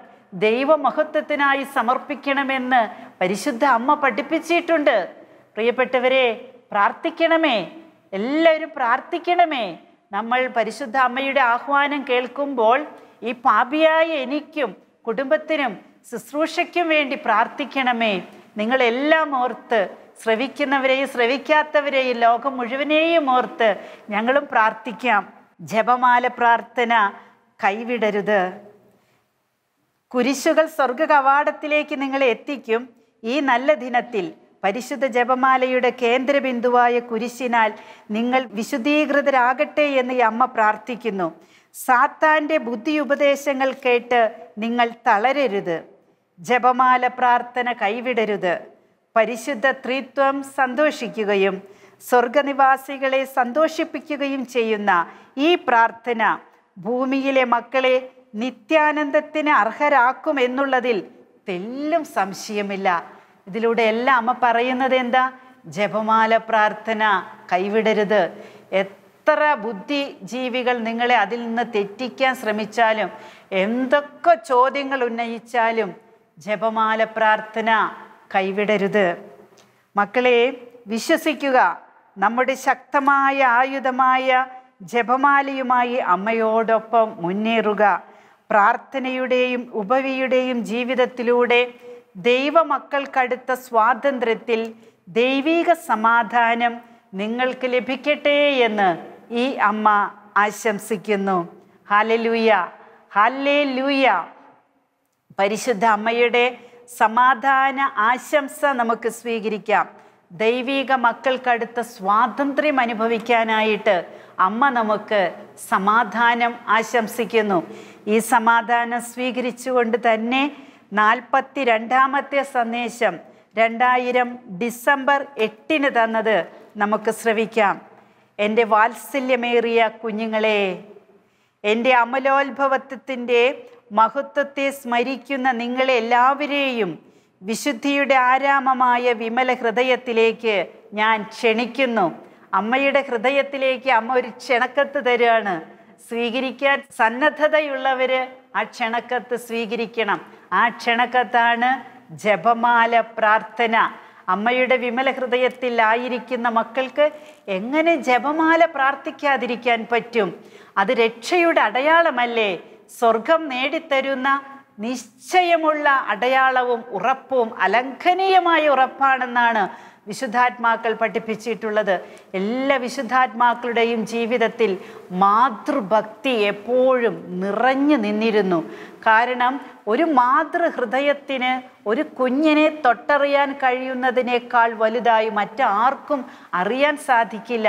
ദൈവമഹത്വത്തിനായി സമർപ്പിക്കണമെന്ന് പരിശുദ്ധ അമ്മ പഠിപ്പിച്ചിട്ടുണ്ട് പ്രിയപ്പെട്ടവരെ പ്രാർത്ഥിക്കണമേ എല്ലാവരും പ്രാർത്ഥിക്കണമേ നമ്മൾ പരിശുദ്ധ അമ്മയുടെ ആഹ്വാനം കേൾക്കുമ്പോൾ ഈ പാപിയായ എനിക്കും കുടുംബത്തിനും ശുശ്രൂഷയ്ക്കും വേണ്ടി പ്രാർത്ഥിക്കണമേ നിങ്ങളെല്ലാം ഓർത്ത് ശ്രവിക്കുന്നവരെയും ശ്രവിക്കാത്തവരെയും ലോകം മുഴുവനെയും ഓർത്ത് ഞങ്ങളും പ്രാർത്ഥിക്കാം ജപമാല പ്രാർത്ഥന കൈവിടരുത് കുരിശുകൾ സ്വർഗ കവാടത്തിലേക്ക് നിങ്ങളെ എത്തിക്കും ഈ നല്ല ദിനത്തിൽ പരിശുദ്ധ ജപമാലയുടെ കേന്ദ്രബിന്ദുവായ കുരിശിനാൽ നിങ്ങൾ വിശുദ്ധീകൃതരാകട്ടെ എന്ന് ഈ അമ്മ പ്രാർത്ഥിക്കുന്നു സാത്താൻ്റെ ബുദ്ധി ഉപദേശങ്ങൾ കേട്ട് നിങ്ങൾ തളരരുത് ജപമാല പ്രാർത്ഥന കൈവിടരുത് പരിശുദ്ധ ത്രിത്വം സന്തോഷിക്കുകയും സ്വർഗനിവാസികളെ സന്തോഷിപ്പിക്കുകയും ചെയ്യുന്ന ഈ പ്രാർത്ഥന ഭൂമിയിലെ മക്കളെ നിത്യാനന്ദത്തിന് അർഹരാക്കും എന്നുള്ളതിൽ തെല്ലും സംശയമില്ല ഇതിലൂടെ എല്ലാം അമ്മ പറയുന്നത് എന്താ ജപമാല പ്രാർത്ഥന കൈവിടരുത് എത്ര ബുദ്ധിജീവികൾ നിങ്ങളെ അതിൽ നിന്ന് തെറ്റിക്കാൻ ശ്രമിച്ചാലും എന്തൊക്കെ ചോദ്യങ്ങൾ ഉന്നയിച്ചാലും ജപമാല പ്രാർത്ഥന കൈവിടരുത് മക്കളെ വിശ്വസിക്കുക നമ്മുടെ ശക്തമായ ആയുധമായ ജപമാലയുമായി അമ്മയോടൊപ്പം മുന്നേറുക പ്രാർത്ഥനയുടെയും ഉപവിയുടെയും ജീവിതത്തിലൂടെ ദൈവമക്കൾക്കടുത്ത സ്വാതന്ത്ര്യത്തിൽ ദൈവീക സമാധാനം നിങ്ങൾക്ക് ലഭിക്കട്ടെ എന്ന് ഈ അമ്മ ആശംസിക്കുന്നു ഹാലലൂയ ഹല്ലേ ലൂയ പരിശുദ്ധ അമ്മയുടെ സമാധാന ആശംസ നമുക്ക് സ്വീകരിക്കാം ദൈവീക മക്കൾക്കടുത്ത സ്വാതന്ത്ര്യം അനുഭവിക്കാനായിട്ട് അമ്മ നമുക്ക് സമാധാനം ആശംസിക്കുന്നു ഈ സമാധാനം സ്വീകരിച്ചുകൊണ്ട് തന്നെ നാൽപ്പത്തി രണ്ടാമത്തെ സന്ദേശം രണ്ടായിരം ഡിസംബർ എട്ടിന് തന്നത് നമുക്ക് ശ്രവിക്കാം എൻ്റെ വാത്സല്യമേറിയ കുഞ്ഞുങ്ങളെ എൻ്റെ അമലോത്ഭവത്വത്തിൻ്റെ മഹത്വത്തെ സ്മരിക്കുന്ന നിങ്ങളെ എല്ലാവരെയും വിശുദ്ധിയുടെ ആരാമമായ വിമല ഹൃദയത്തിലേക്ക് ഞാൻ ക്ഷണിക്കുന്നു അമ്മയുടെ ഹൃദയത്തിലേക്ക് അമ്മ ഒരു ക്ഷണക്കത്ത് തരുകയാണ് സ്വീകരിക്കാൻ സന്നദ്ധതയുള്ളവർ ആ ക്ഷണക്കത്ത് സ്വീകരിക്കണം ആ ക്ഷണക്കത്താണ് ജപമാല പ്രാർത്ഥന അമ്മയുടെ വിമല ഹൃദയത്തിലായിരിക്കുന്ന മക്കൾക്ക് എങ്ങനെ ജപമാല പ്രാർത്ഥിക്കാതിരിക്കാൻ പറ്റും അത് രക്ഷയുടെ അടയാളമല്ലേ സ്വർഗം നേടിത്തരുന്ന നിശ്ചയമുള്ള അടയാളവും ഉറപ്പും അലംഘനീയമായ ഉറപ്പാണെന്നാണ് വിശുദ്ധാത്മാക്കൾ പഠിപ്പിച്ചിട്ടുള്ളത് എല്ലാ വിശുദ്ധാത്മാക്കളുടെയും ജീവിതത്തിൽ മാതൃഭക്തി എപ്പോഴും നിറഞ്ഞു നിന്നിരുന്നു കാരണം ഒരു മാതൃഹൃദയത്തിന് ഒരു കുഞ്ഞിനെ തൊട്ടറിയാൻ കഴിയുന്നതിനേക്കാൾ വലുതായി മറ്റാർക്കും അറിയാൻ സാധിക്കില്ല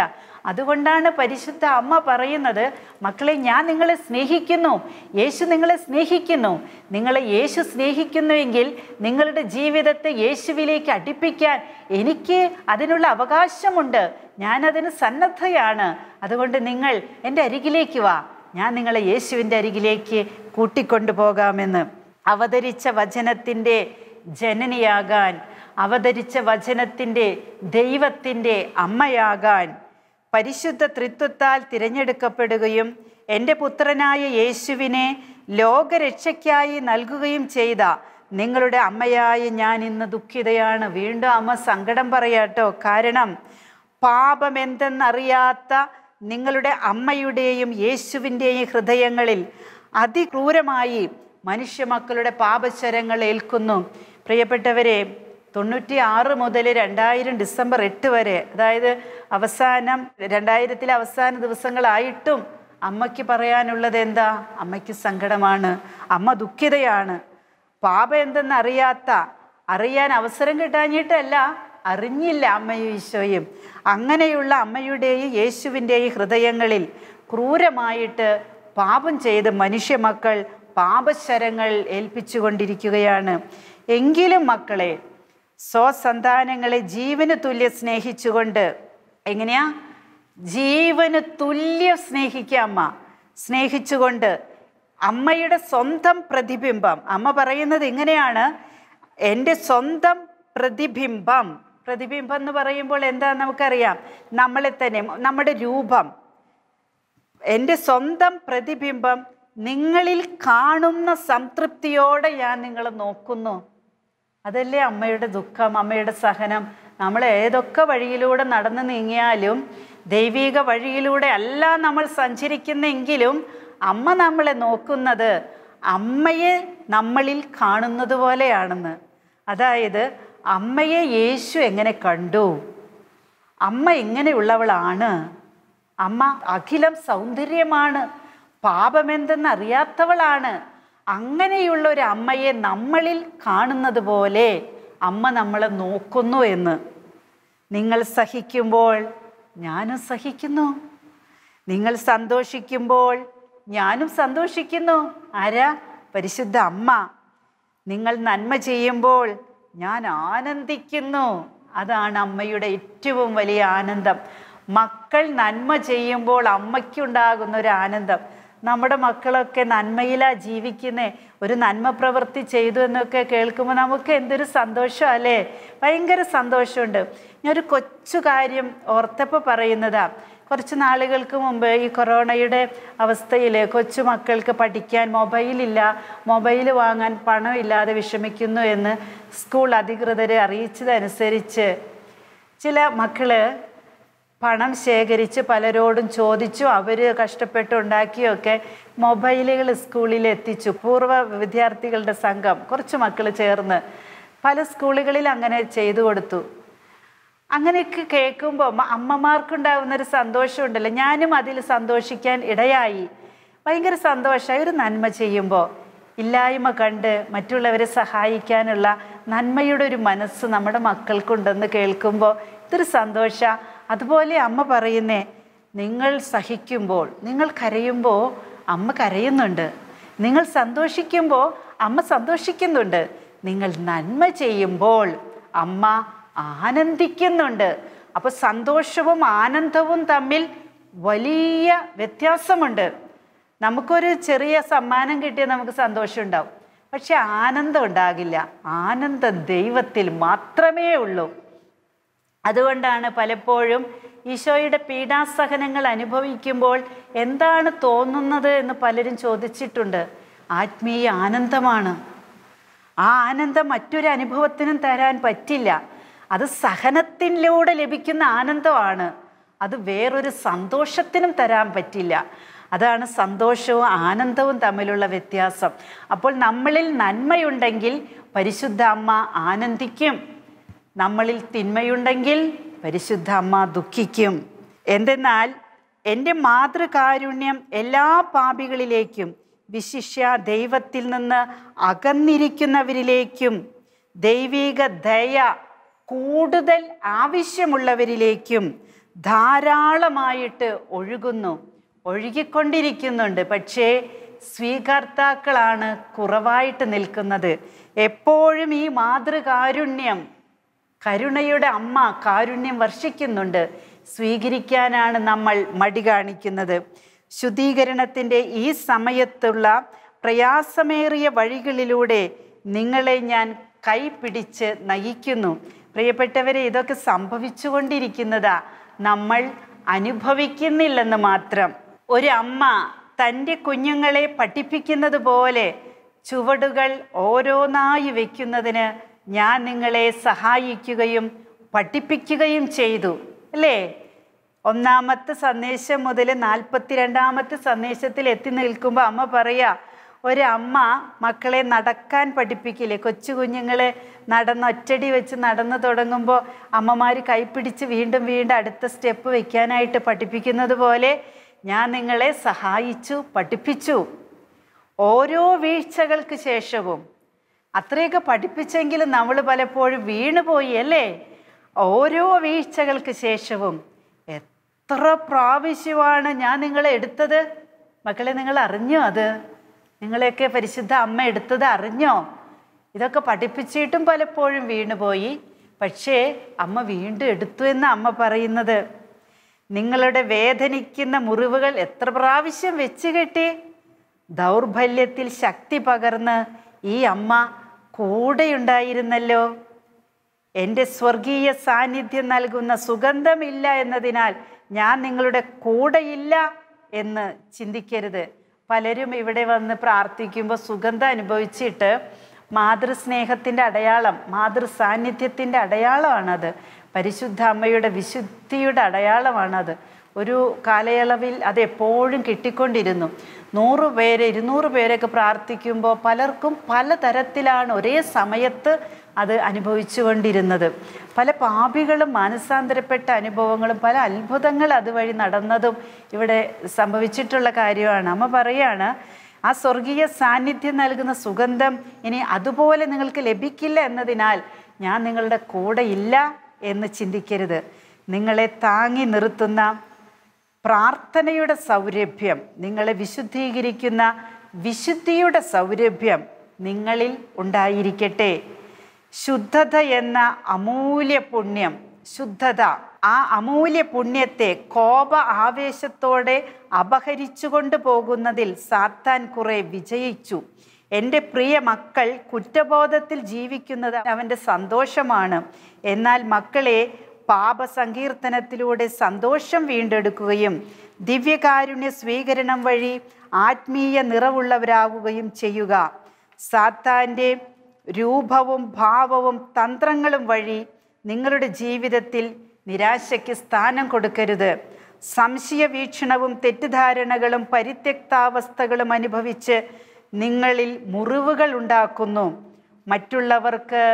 അതുകൊണ്ടാണ് പരിശുദ്ധ അമ്മ പറയുന്നത് മക്കളെ ഞാൻ നിങ്ങളെ സ്നേഹിക്കുന്നു യേശു നിങ്ങളെ സ്നേഹിക്കുന്നു നിങ്ങളെ യേശു സ്നേഹിക്കുന്നുവെങ്കിൽ നിങ്ങളുടെ ജീവിതത്തെ യേശുവിലേക്ക് അടുപ്പിക്കാൻ എനിക്ക് അതിനുള്ള അവകാശമുണ്ട് ഞാനതിന് സന്നദ്ധയാണ് അതുകൊണ്ട് നിങ്ങൾ എൻ്റെ അരികിലേക്ക് വാ ഞാൻ നിങ്ങളെ യേശുവിൻ്റെ അരികിലേക്ക് കൂട്ടിക്കൊണ്ടു പോകാമെന്ന് അവതരിച്ച വചനത്തിൻ്റെ ജനനിയാകാൻ അവതരിച്ച വചനത്തിൻ്റെ ദൈവത്തിൻ്റെ അമ്മയാകാൻ പരിശുദ്ധ ത്രിത്വത്താൽ തിരഞ്ഞെടുക്കപ്പെടുകയും എൻ്റെ പുത്രനായ യേശുവിനെ ലോകരക്ഷയ്ക്കായി നൽകുകയും ചെയ്ത നിങ്ങളുടെ അമ്മയായി ഞാൻ ഇന്ന് ദുഃഖിതയാണ് വീണ്ടും അമ്മ സങ്കടം പറയാട്ടോ കാരണം പാപമെന്തെന്നറിയാത്ത നിങ്ങളുടെ അമ്മയുടെയും യേശുവിൻ്റെയും ഹൃദയങ്ങളിൽ അതിക്രൂരമായി മനുഷ്യമക്കളുടെ പാപശ്വരങ്ങൾ ഏൽക്കുന്നു പ്രിയപ്പെട്ടവരെ തൊണ്ണൂറ്റി ആറ് മുതൽ രണ്ടായിരം ഡിസംബർ എട്ട് വരെ അതായത് അവസാനം രണ്ടായിരത്തിലെ അവസാന ദിവസങ്ങളായിട്ടും അമ്മയ്ക്ക് പറയാനുള്ളത് എന്താ അമ്മയ്ക്ക് സങ്കടമാണ് അമ്മ ദുഃഖിതയാണ് പാപം എന്തെന്ന് അറിയാത്ത അറിയാൻ അവസരം കിട്ടാഞ്ഞിട്ടല്ല അറിഞ്ഞില്ല അമ്മയും ഈശോയും അങ്ങനെയുള്ള അമ്മയുടെയും യേശുവിൻ്റെയും ഹൃദയങ്ങളിൽ ക്രൂരമായിട്ട് പാപം ചെയ്ത് മനുഷ്യമക്കൾ പാപശരങ്ങൾ ഏൽപ്പിച്ചു കൊണ്ടിരിക്കുകയാണ് എങ്കിലും മക്കളെ സ്വസന്താനങ്ങളെ ജീവന് തുല്യ സ്നേഹിച്ചുകൊണ്ട് എങ്ങനെയാ ജീവന് തുല്യ സ്നേഹിക്കുക അമ്മ സ്നേഹിച്ചുകൊണ്ട് അമ്മയുടെ സ്വന്തം പ്രതിബിംബം അമ്മ പറയുന്നത് ഇങ്ങനെയാണ് എൻ്റെ സ്വന്തം പ്രതിബിംബം പ്രതിബിംബം എന്ന് പറയുമ്പോൾ എന്താ നമുക്കറിയാം നമ്മളെ തന്നെ നമ്മുടെ രൂപം എൻ്റെ സ്വന്തം പ്രതിബിംബം നിങ്ങളിൽ കാണുന്ന സംതൃപ്തിയോടെ ഞാൻ നിങ്ങളെ നോക്കുന്നു അതല്ലേ അമ്മയുടെ ദുഃഖം അമ്മയുടെ സഹനം നമ്മൾ ഏതൊക്കെ വഴിയിലൂടെ നടന്നു നീങ്ങിയാലും ദൈവീക വഴിയിലൂടെ അല്ല നമ്മൾ സഞ്ചരിക്കുന്നെങ്കിലും അമ്മ നമ്മളെ നോക്കുന്നത് അമ്മയെ നമ്മളിൽ കാണുന്നത് പോലെയാണെന്ന് അതായത് അമ്മയെ യേശു എങ്ങനെ കണ്ടു അമ്മ എങ്ങനെയുള്ളവളാണ് അമ്മ അഖിലം സൗന്ദര്യമാണ് പാപമെന്തെന്ന് അറിയാത്തവളാണ് അങ്ങനെയുള്ള ഒരു അമ്മയെ നമ്മളിൽ കാണുന്നത് പോലെ അമ്മ നമ്മളെ നോക്കുന്നു എന്ന് നിങ്ങൾ സഹിക്കുമ്പോൾ ഞാനും സഹിക്കുന്നു നിങ്ങൾ സന്തോഷിക്കുമ്പോൾ ഞാനും സന്തോഷിക്കുന്നു ആരാ പരിശുദ്ധ അമ്മ നിങ്ങൾ നന്മ ചെയ്യുമ്പോൾ ഞാൻ ആനന്ദിക്കുന്നു അതാണ് അമ്മയുടെ ഏറ്റവും വലിയ ആനന്ദം മക്കൾ നന്മ ചെയ്യുമ്പോൾ അമ്മയ്ക്കുണ്ടാകുന്ന ഒരു ആനന്ദം നമ്മുടെ മക്കളൊക്കെ നന്മയിലാ ജീവിക്കുന്നേ ഒരു നന്മ പ്രവൃത്തി ചെയ്തു എന്നൊക്കെ കേൾക്കുമ്പോൾ നമുക്ക് എന്തൊരു സന്തോഷം അല്ലേ ഭയങ്കര സന്തോഷമുണ്ട് ഞാനൊരു കൊച്ചു കാര്യം ഓർത്തപ്പോൾ പറയുന്നതാ കുറച്ച് നാളുകൾക്ക് മുമ്പ് ഈ കൊറോണയുടെ അവസ്ഥയിൽ കൊച്ചു മക്കൾക്ക് പഠിക്കാൻ മൊബൈലില്ല മൊബൈൽ വാങ്ങാൻ പണമില്ലാതെ വിഷമിക്കുന്നു എന്ന് സ്കൂൾ അധികൃതരെ അറിയിച്ചതനുസരിച്ച് ചില മക്കള് പണം ശേഖരിച്ച് പലരോടും ചോദിച്ചു അവർ കഷ്ടപ്പെട്ടുണ്ടാക്കിയൊക്കെ മൊബൈലുകൾ സ്കൂളിൽ എത്തിച്ചു പൂർവ്വ വിദ്യാർത്ഥികളുടെ സംഘം കുറച്ച് മക്കൾ ചേർന്ന് പല സ്കൂളുകളിൽ അങ്ങനെ ചെയ്തു കൊടുത്തു അങ്ങനെയൊക്കെ കേൾക്കുമ്പോൾ അമ്മമാർക്കുണ്ടാകുന്നൊരു സന്തോഷമുണ്ടല്ലോ ഞാനും അതിൽ സന്തോഷിക്കാൻ ഇടയായി ഭയങ്കര സന്തോഷമായി ഒരു നന്മ ചെയ്യുമ്പോൾ ഇല്ലായ്മ കണ്ട് മറ്റുള്ളവരെ സഹായിക്കാനുള്ള നന്മയുടെ ഒരു മനസ്സ് നമ്മുടെ മക്കൾക്കുണ്ടെന്ന് കേൾക്കുമ്പോൾ ഇത്തിരി സന്തോഷ അതുപോലെ അമ്മ പറയുന്നേ നിങ്ങൾ സഹിക്കുമ്പോൾ നിങ്ങൾ കരയുമ്പോൾ അമ്മ കരയുന്നുണ്ട് നിങ്ങൾ സന്തോഷിക്കുമ്പോൾ അമ്മ സന്തോഷിക്കുന്നുണ്ട് നിങ്ങൾ നന്മ ചെയ്യുമ്പോൾ അമ്മ ആനന്ദിക്കുന്നുണ്ട് അപ്പോൾ സന്തോഷവും ആനന്ദവും തമ്മിൽ വലിയ വ്യത്യാസമുണ്ട് നമുക്കൊരു ചെറിയ സമ്മാനം കിട്ടിയാൽ നമുക്ക് സന്തോഷമുണ്ടാവും പക്ഷെ ആനന്ദം ഉണ്ടാകില്ല ആനന്ദം ദൈവത്തിൽ മാത്രമേ ഉള്ളൂ അതുകൊണ്ടാണ് പലപ്പോഴും ഈശോയുടെ പീഡാസഹനങ്ങൾ അനുഭവിക്കുമ്പോൾ എന്താണ് തോന്നുന്നത് എന്ന് പലരും ചോദിച്ചിട്ടുണ്ട് ആത്മീയ ആനന്ദമാണ് ആ ആനന്ദം മറ്റൊരു അനുഭവത്തിനും തരാൻ പറ്റില്ല അത് സഹനത്തിലൂടെ ലഭിക്കുന്ന ആനന്ദമാണ് അത് വേറൊരു സന്തോഷത്തിനും തരാൻ പറ്റില്ല അതാണ് സന്തോഷവും ആനന്ദവും തമ്മിലുള്ള വ്യത്യാസം അപ്പോൾ നമ്മളിൽ നന്മയുണ്ടെങ്കിൽ പരിശുദ്ധ അമ്മ ആനന്ദിക്കും നമ്മളിൽ തിന്മയുണ്ടെങ്കിൽ പരിശുദ്ധ അമ്മ ദുഃഖിക്കും എന്തെന്നാൽ എൻ്റെ മാതൃകാരുണ്യം എല്ലാ പാപികളിലേക്കും വിശിഷ്യ ദൈവത്തിൽ നിന്ന് അകന്നിരിക്കുന്നവരിലേക്കും ദൈവിക ദയ കൂടുതൽ ആവശ്യമുള്ളവരിലേക്കും ധാരാളമായിട്ട് ഒഴുകുന്നു ഒഴുകിക്കൊണ്ടിരിക്കുന്നുണ്ട് പക്ഷേ സ്വീകർത്താക്കളാണ് കുറവായിട്ട് നിൽക്കുന്നത് എപ്പോഴും ഈ മാതൃകാരുണ്യം കരുണയുടെ അമ്മ കാരുണ്യം വർഷിക്കുന്നുണ്ട് സ്വീകരിക്കാനാണ് നമ്മൾ മടി കാണിക്കുന്നത് ശുദ്ധീകരണത്തിൻ്റെ ഈ സമയത്തുള്ള പ്രയാസമേറിയ വഴികളിലൂടെ നിങ്ങളെ ഞാൻ കൈപിടിച്ച് നയിക്കുന്നു പ്രിയപ്പെട്ടവരെ ഇതൊക്കെ സംഭവിച്ചുകൊണ്ടിരിക്കുന്നതാ നമ്മൾ അനുഭവിക്കുന്നില്ലെന്ന് മാത്രം ഒരമ്മ തൻ്റെ കുഞ്ഞുങ്ങളെ പഠിപ്പിക്കുന്നത് പോലെ ചുവടുകൾ ഓരോന്നായി വയ്ക്കുന്നതിന് ഞാൻ നിങ്ങളെ സഹായിക്കുകയും പഠിപ്പിക്കുകയും ചെയ്തു അല്ലേ ഒന്നാമത്തെ സന്ദേശം മുതൽ നാൽപ്പത്തിരണ്ടാമത്തെ സന്ദേശത്തിൽ എത്തി നിൽക്കുമ്പോൾ അമ്മ പറയാ ഒരമ്മ മക്കളെ നടക്കാൻ പഠിപ്പിക്കില്ലേ കൊച്ചു കുഞ്ഞുങ്ങളെ നടന്ന് ഒറ്റടി വെച്ച് നടന്നു തുടങ്ങുമ്പോൾ അമ്മമാർ കൈപ്പിടിച്ച് വീണ്ടും വീണ്ടും അടുത്ത സ്റ്റെപ്പ് വെക്കാനായിട്ട് പഠിപ്പിക്കുന്നത് പോലെ ഞാൻ നിങ്ങളെ സഹായിച്ചു പഠിപ്പിച്ചു ഓരോ വീഴ്ചകൾക്ക് ശേഷവും അത്രയൊക്കെ പഠിപ്പിച്ചെങ്കിലും നമ്മൾ പലപ്പോഴും വീണുപോയി അല്ലേ ഓരോ വീഴ്ചകൾക്ക് ശേഷവും എത്ര പ്രാവശ്യമാണ് ഞാൻ നിങ്ങളെ എടുത്തത് മക്കളെ നിങ്ങൾ അറിഞ്ഞോ അത് നിങ്ങളെയൊക്കെ പരിശുദ്ധ അമ്മ എടുത്തത് അറിഞ്ഞോ ഇതൊക്കെ പഠിപ്പിച്ചിട്ടും പലപ്പോഴും വീണുപോയി പക്ഷേ അമ്മ വീണ്ടും എടുത്തു എന്ന് അമ്മ പറയുന്നത് നിങ്ങളുടെ വേദനിക്കുന്ന മുറിവുകൾ എത്ര പ്രാവശ്യം വെച്ച് കെട്ടി ദൗർബല്യത്തിൽ ശക്തി പകർന്ന് ഈ അമ്മ കൂടെയുണ്ടായിരുന്നല്ലോ എൻ്റെ സ്വർഗീയ സാന്നിധ്യം നൽകുന്ന സുഗന്ധമില്ല എന്നതിനാൽ ഞാൻ നിങ്ങളുടെ കൂടെയില്ല എന്ന് ചിന്തിക്കരുത് പലരും ഇവിടെ വന്ന് പ്രാർത്ഥിക്കുമ്പോൾ സുഗന്ധം അനുഭവിച്ചിട്ട് മാതൃസ്നേഹത്തിൻ്റെ അടയാളം മാതൃസാന്നിധ്യത്തിൻ്റെ അടയാളമാണത് പരിശുദ്ധ അമ്മയുടെ വിശുദ്ധിയുടെ അടയാളമാണത് ഒരു കാലയളവിൽ അത് എപ്പോഴും കിട്ടിക്കൊണ്ടിരുന്നു നൂറ് പേര് ഇരുന്നൂറ് പേരൊക്കെ പ്രാർത്ഥിക്കുമ്പോൾ പലർക്കും പലതരത്തിലാണ് ഒരേ സമയത്ത് അത് അനുഭവിച്ചുകൊണ്ടിരുന്നത് പല പാപികളും മാനസാന്തരപ്പെട്ട അനുഭവങ്ങളും പല അത്ഭുതങ്ങൾ അതുവഴി നടന്നതും ഇവിടെ സംഭവിച്ചിട്ടുള്ള കാര്യമാണ് അമ്മ പറയാണ് ആ സ്വർഗീയ സാന്നിധ്യം നൽകുന്ന സുഗന്ധം ഇനി അതുപോലെ നിങ്ങൾക്ക് ലഭിക്കില്ല എന്നതിനാൽ ഞാൻ നിങ്ങളുടെ കൂടെ ഇല്ല എന്ന് ചിന്തിക്കരുത് നിങ്ങളെ താങ്ങി നിർത്തുന്ന പ്രാർത്ഥനയുടെ സൗരഭ്യം നിങ്ങളെ വിശുദ്ധീകരിക്കുന്ന വിശുദ്ധിയുടെ സൗരഭ്യം നിങ്ങളിൽ ഉണ്ടായിരിക്കട്ടെ ശുദ്ധത എന്ന അമൂല്യ പുണ്യം ശുദ്ധത ആ അമൂല്യ പുണ്യത്തെ കോപ ആവേശത്തോടെ അപഹരിച്ചു പോകുന്നതിൽ സാത്താൻ കുറെ വിജയിച്ചു എൻ്റെ പ്രിയ മക്കൾ കുറ്റബോധത്തിൽ ജീവിക്കുന്നത് അവൻ്റെ സന്തോഷമാണ് എന്നാൽ മക്കളെ പാപസങ്കീർത്തനത്തിലൂടെ സന്തോഷം വീണ്ടെടുക്കുകയും ദിവ്യകാരുണ്യ സ്വീകരണം വഴി ആത്മീയ നിറവുള്ളവരാകുകയും ചെയ്യുക സാത്താൻ്റെ രൂപവും ഭാവവും തന്ത്രങ്ങളും വഴി നിങ്ങളുടെ ജീവിതത്തിൽ നിരാശയ്ക്ക് സ്ഥാനം കൊടുക്കരുത് സംശയ വീക്ഷണവും തെറ്റിദ്ധാരണകളും പരിത്യക്താവസ്ഥകളും അനുഭവിച്ച് നിങ്ങളിൽ മുറിവുകൾ ഉണ്ടാക്കുന്നു മറ്റുള്ളവർക്ക്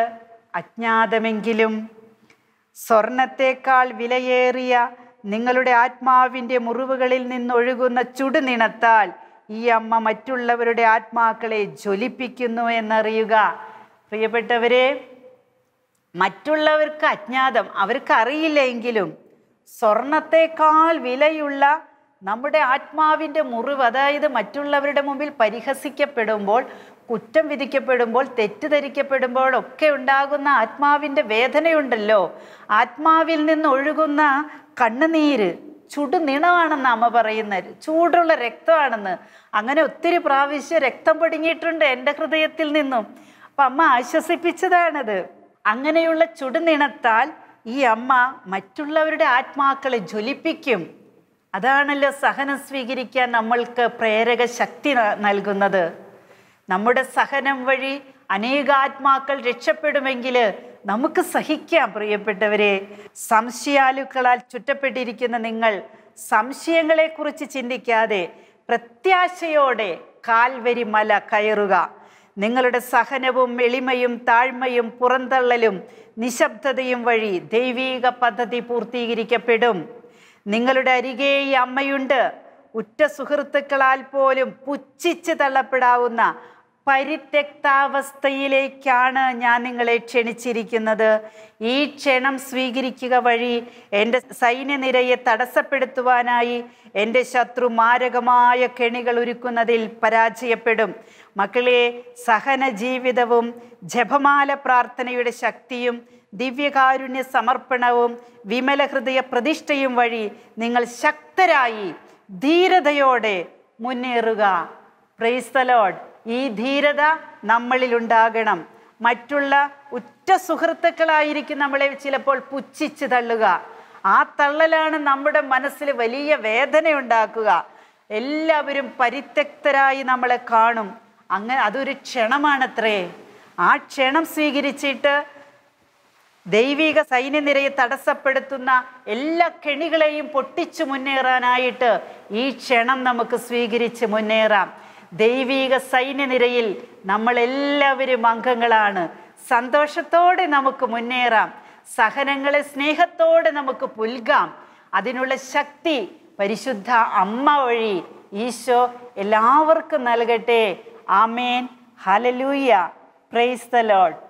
അജ്ഞാതമെങ്കിലും സ്വർണത്തേക്കാൾ വിലയേറിയ നിങ്ങളുടെ ആത്മാവിൻ്റെ മുറിവുകളിൽ നിന്നൊഴുകുന്ന ചുടുനിണത്താൽ ഈ അമ്മ മറ്റുള്ളവരുടെ ആത്മാക്കളെ ജ്വലിപ്പിക്കുന്നു എന്നറിയുക പ്രിയപ്പെട്ടവരെ മറ്റുള്ളവർക്ക് അജ്ഞാതം അവർക്ക് എങ്കിലും സ്വർണത്തേക്കാൾ വിലയുള്ള നമ്മുടെ ആത്മാവിൻ്റെ മുറിവ് അതായത് മറ്റുള്ളവരുടെ മുമ്പിൽ പരിഹസിക്കപ്പെടുമ്പോൾ കുറ്റം വിധിക്കപ്പെടുമ്പോൾ തെറ്റിദ്ധരിക്കപ്പെടുമ്പോൾ ഒക്കെ ഉണ്ടാകുന്ന ആത്മാവിൻ്റെ വേദനയുണ്ടല്ലോ ആത്മാവിൽ നിന്ന് ഒഴുകുന്ന കണ്ണുനീര് ചുടുനിണമാണെന്ന് അമ്മ പറയുന്ന ചൂടുള്ള രക്തമാണെന്ന് അങ്ങനെ ഒത്തിരി പ്രാവശ്യം രക്തം പൊടിഞ്ഞിട്ടുണ്ട് എൻ്റെ ഹൃദയത്തിൽ നിന്നും അപ്പം അമ്മ ആശ്വസിപ്പിച്ചതാണത് അങ്ങനെയുള്ള ചുടുനിണത്താൽ ഈ അമ്മ മറ്റുള്ളവരുടെ ആത്മാക്കളെ ജ്വലിപ്പിക്കും അതാണല്ലോ സഹനം സ്വീകരിക്കാൻ നമ്മൾക്ക് പ്രേരക ശക്തി നൽകുന്നത് നമ്മുടെ സഹനം വഴി അനേകാത്മാക്കൾ രക്ഷപ്പെടുമെങ്കിൽ നമുക്ക് സഹിക്കാം പ്രിയപ്പെട്ടവരെ സംശയാലുക്കളാൽ ചുറ്റപ്പെട്ടിരിക്കുന്ന നിങ്ങൾ സംശയങ്ങളെക്കുറിച്ച് ചിന്തിക്കാതെ പ്രത്യാശയോടെ കാൽവരി മല കയറുക നിങ്ങളുടെ സഹനവും എളിമയും താഴ്മയും പുറന്തള്ളലും നിശബ്ദതയും വഴി ദൈവീക പദ്ധതി പൂർത്തീകരിക്കപ്പെടും നിങ്ങളുടെ അരികെ ഈ അമ്മയുണ്ട് ഉറ്റ സുഹൃത്തുക്കളാൽ പോലും പുച്ഛിച്ച് തള്ളപ്പെടാവുന്ന പരിത്യക്താവസ്ഥയിലേക്കാണ് ഞാൻ നിങ്ങളെ ക്ഷണിച്ചിരിക്കുന്നത് ഈ ക്ഷണം സ്വീകരിക്കുക വഴി എൻ്റെ സൈന്യനിരയെ തടസ്സപ്പെടുത്തുവാനായി എൻ്റെ ശത്രു മാരകമായ കെണികൾ ഒരുക്കുന്നതിൽ പരാജയപ്പെടും മക്കളെ സഹന ജീവിതവും ജപമാല പ്രാർത്ഥനയുടെ ശക്തിയും ദിവ്യകാരുണ്യ സമർപ്പണവും വിമല ഹൃദയ പ്രതിഷ്ഠയും വഴി നിങ്ങൾ ശക്തരായി ധീരതയോടെ മുന്നേറുക പ്രൈസ്തലോഡ് ഈ ധീരത നമ്മളിൽ ഉണ്ടാകണം മറ്റുള്ള ഉറ്റ സുഹൃത്തുക്കളായിരിക്കും നമ്മളെ ചിലപ്പോൾ പുച്ഛിച്ച് തള്ളുക ആ തള്ളലാണ് നമ്മുടെ മനസ്സിൽ വലിയ വേദന ഉണ്ടാക്കുക എല്ലാവരും പരിത്യക്തരായി നമ്മളെ കാണും അങ്ങനെ അതൊരു ക്ഷണമാണത്രേ ആ ക്ഷണം സ്വീകരിച്ചിട്ട് ദൈവിക സൈന്യനിരയെ തടസ്സപ്പെടുത്തുന്ന എല്ലാ കെണികളെയും പൊട്ടിച്ചു മുന്നേറാനായിട്ട് ഈ ക്ഷണം നമുക്ക് സ്വീകരിച്ച് മുന്നേറാം ദൈവിക സൈന്യനിരയിൽ നമ്മളെല്ലാവരും അംഗങ്ങളാണ് സന്തോഷത്തോടെ നമുക്ക് മുന്നേറാം സഹനങ്ങളെ സ്നേഹത്തോടെ നമുക്ക് പുൽകാം അതിനുള്ള ശക്തി പരിശുദ്ധ അമ്മ വഴി ഈശോ എല്ലാവർക്കും നൽകട്ടെ ആമേൻ ഹലലൂയ പ്രൈസ് ദ ലോഡ്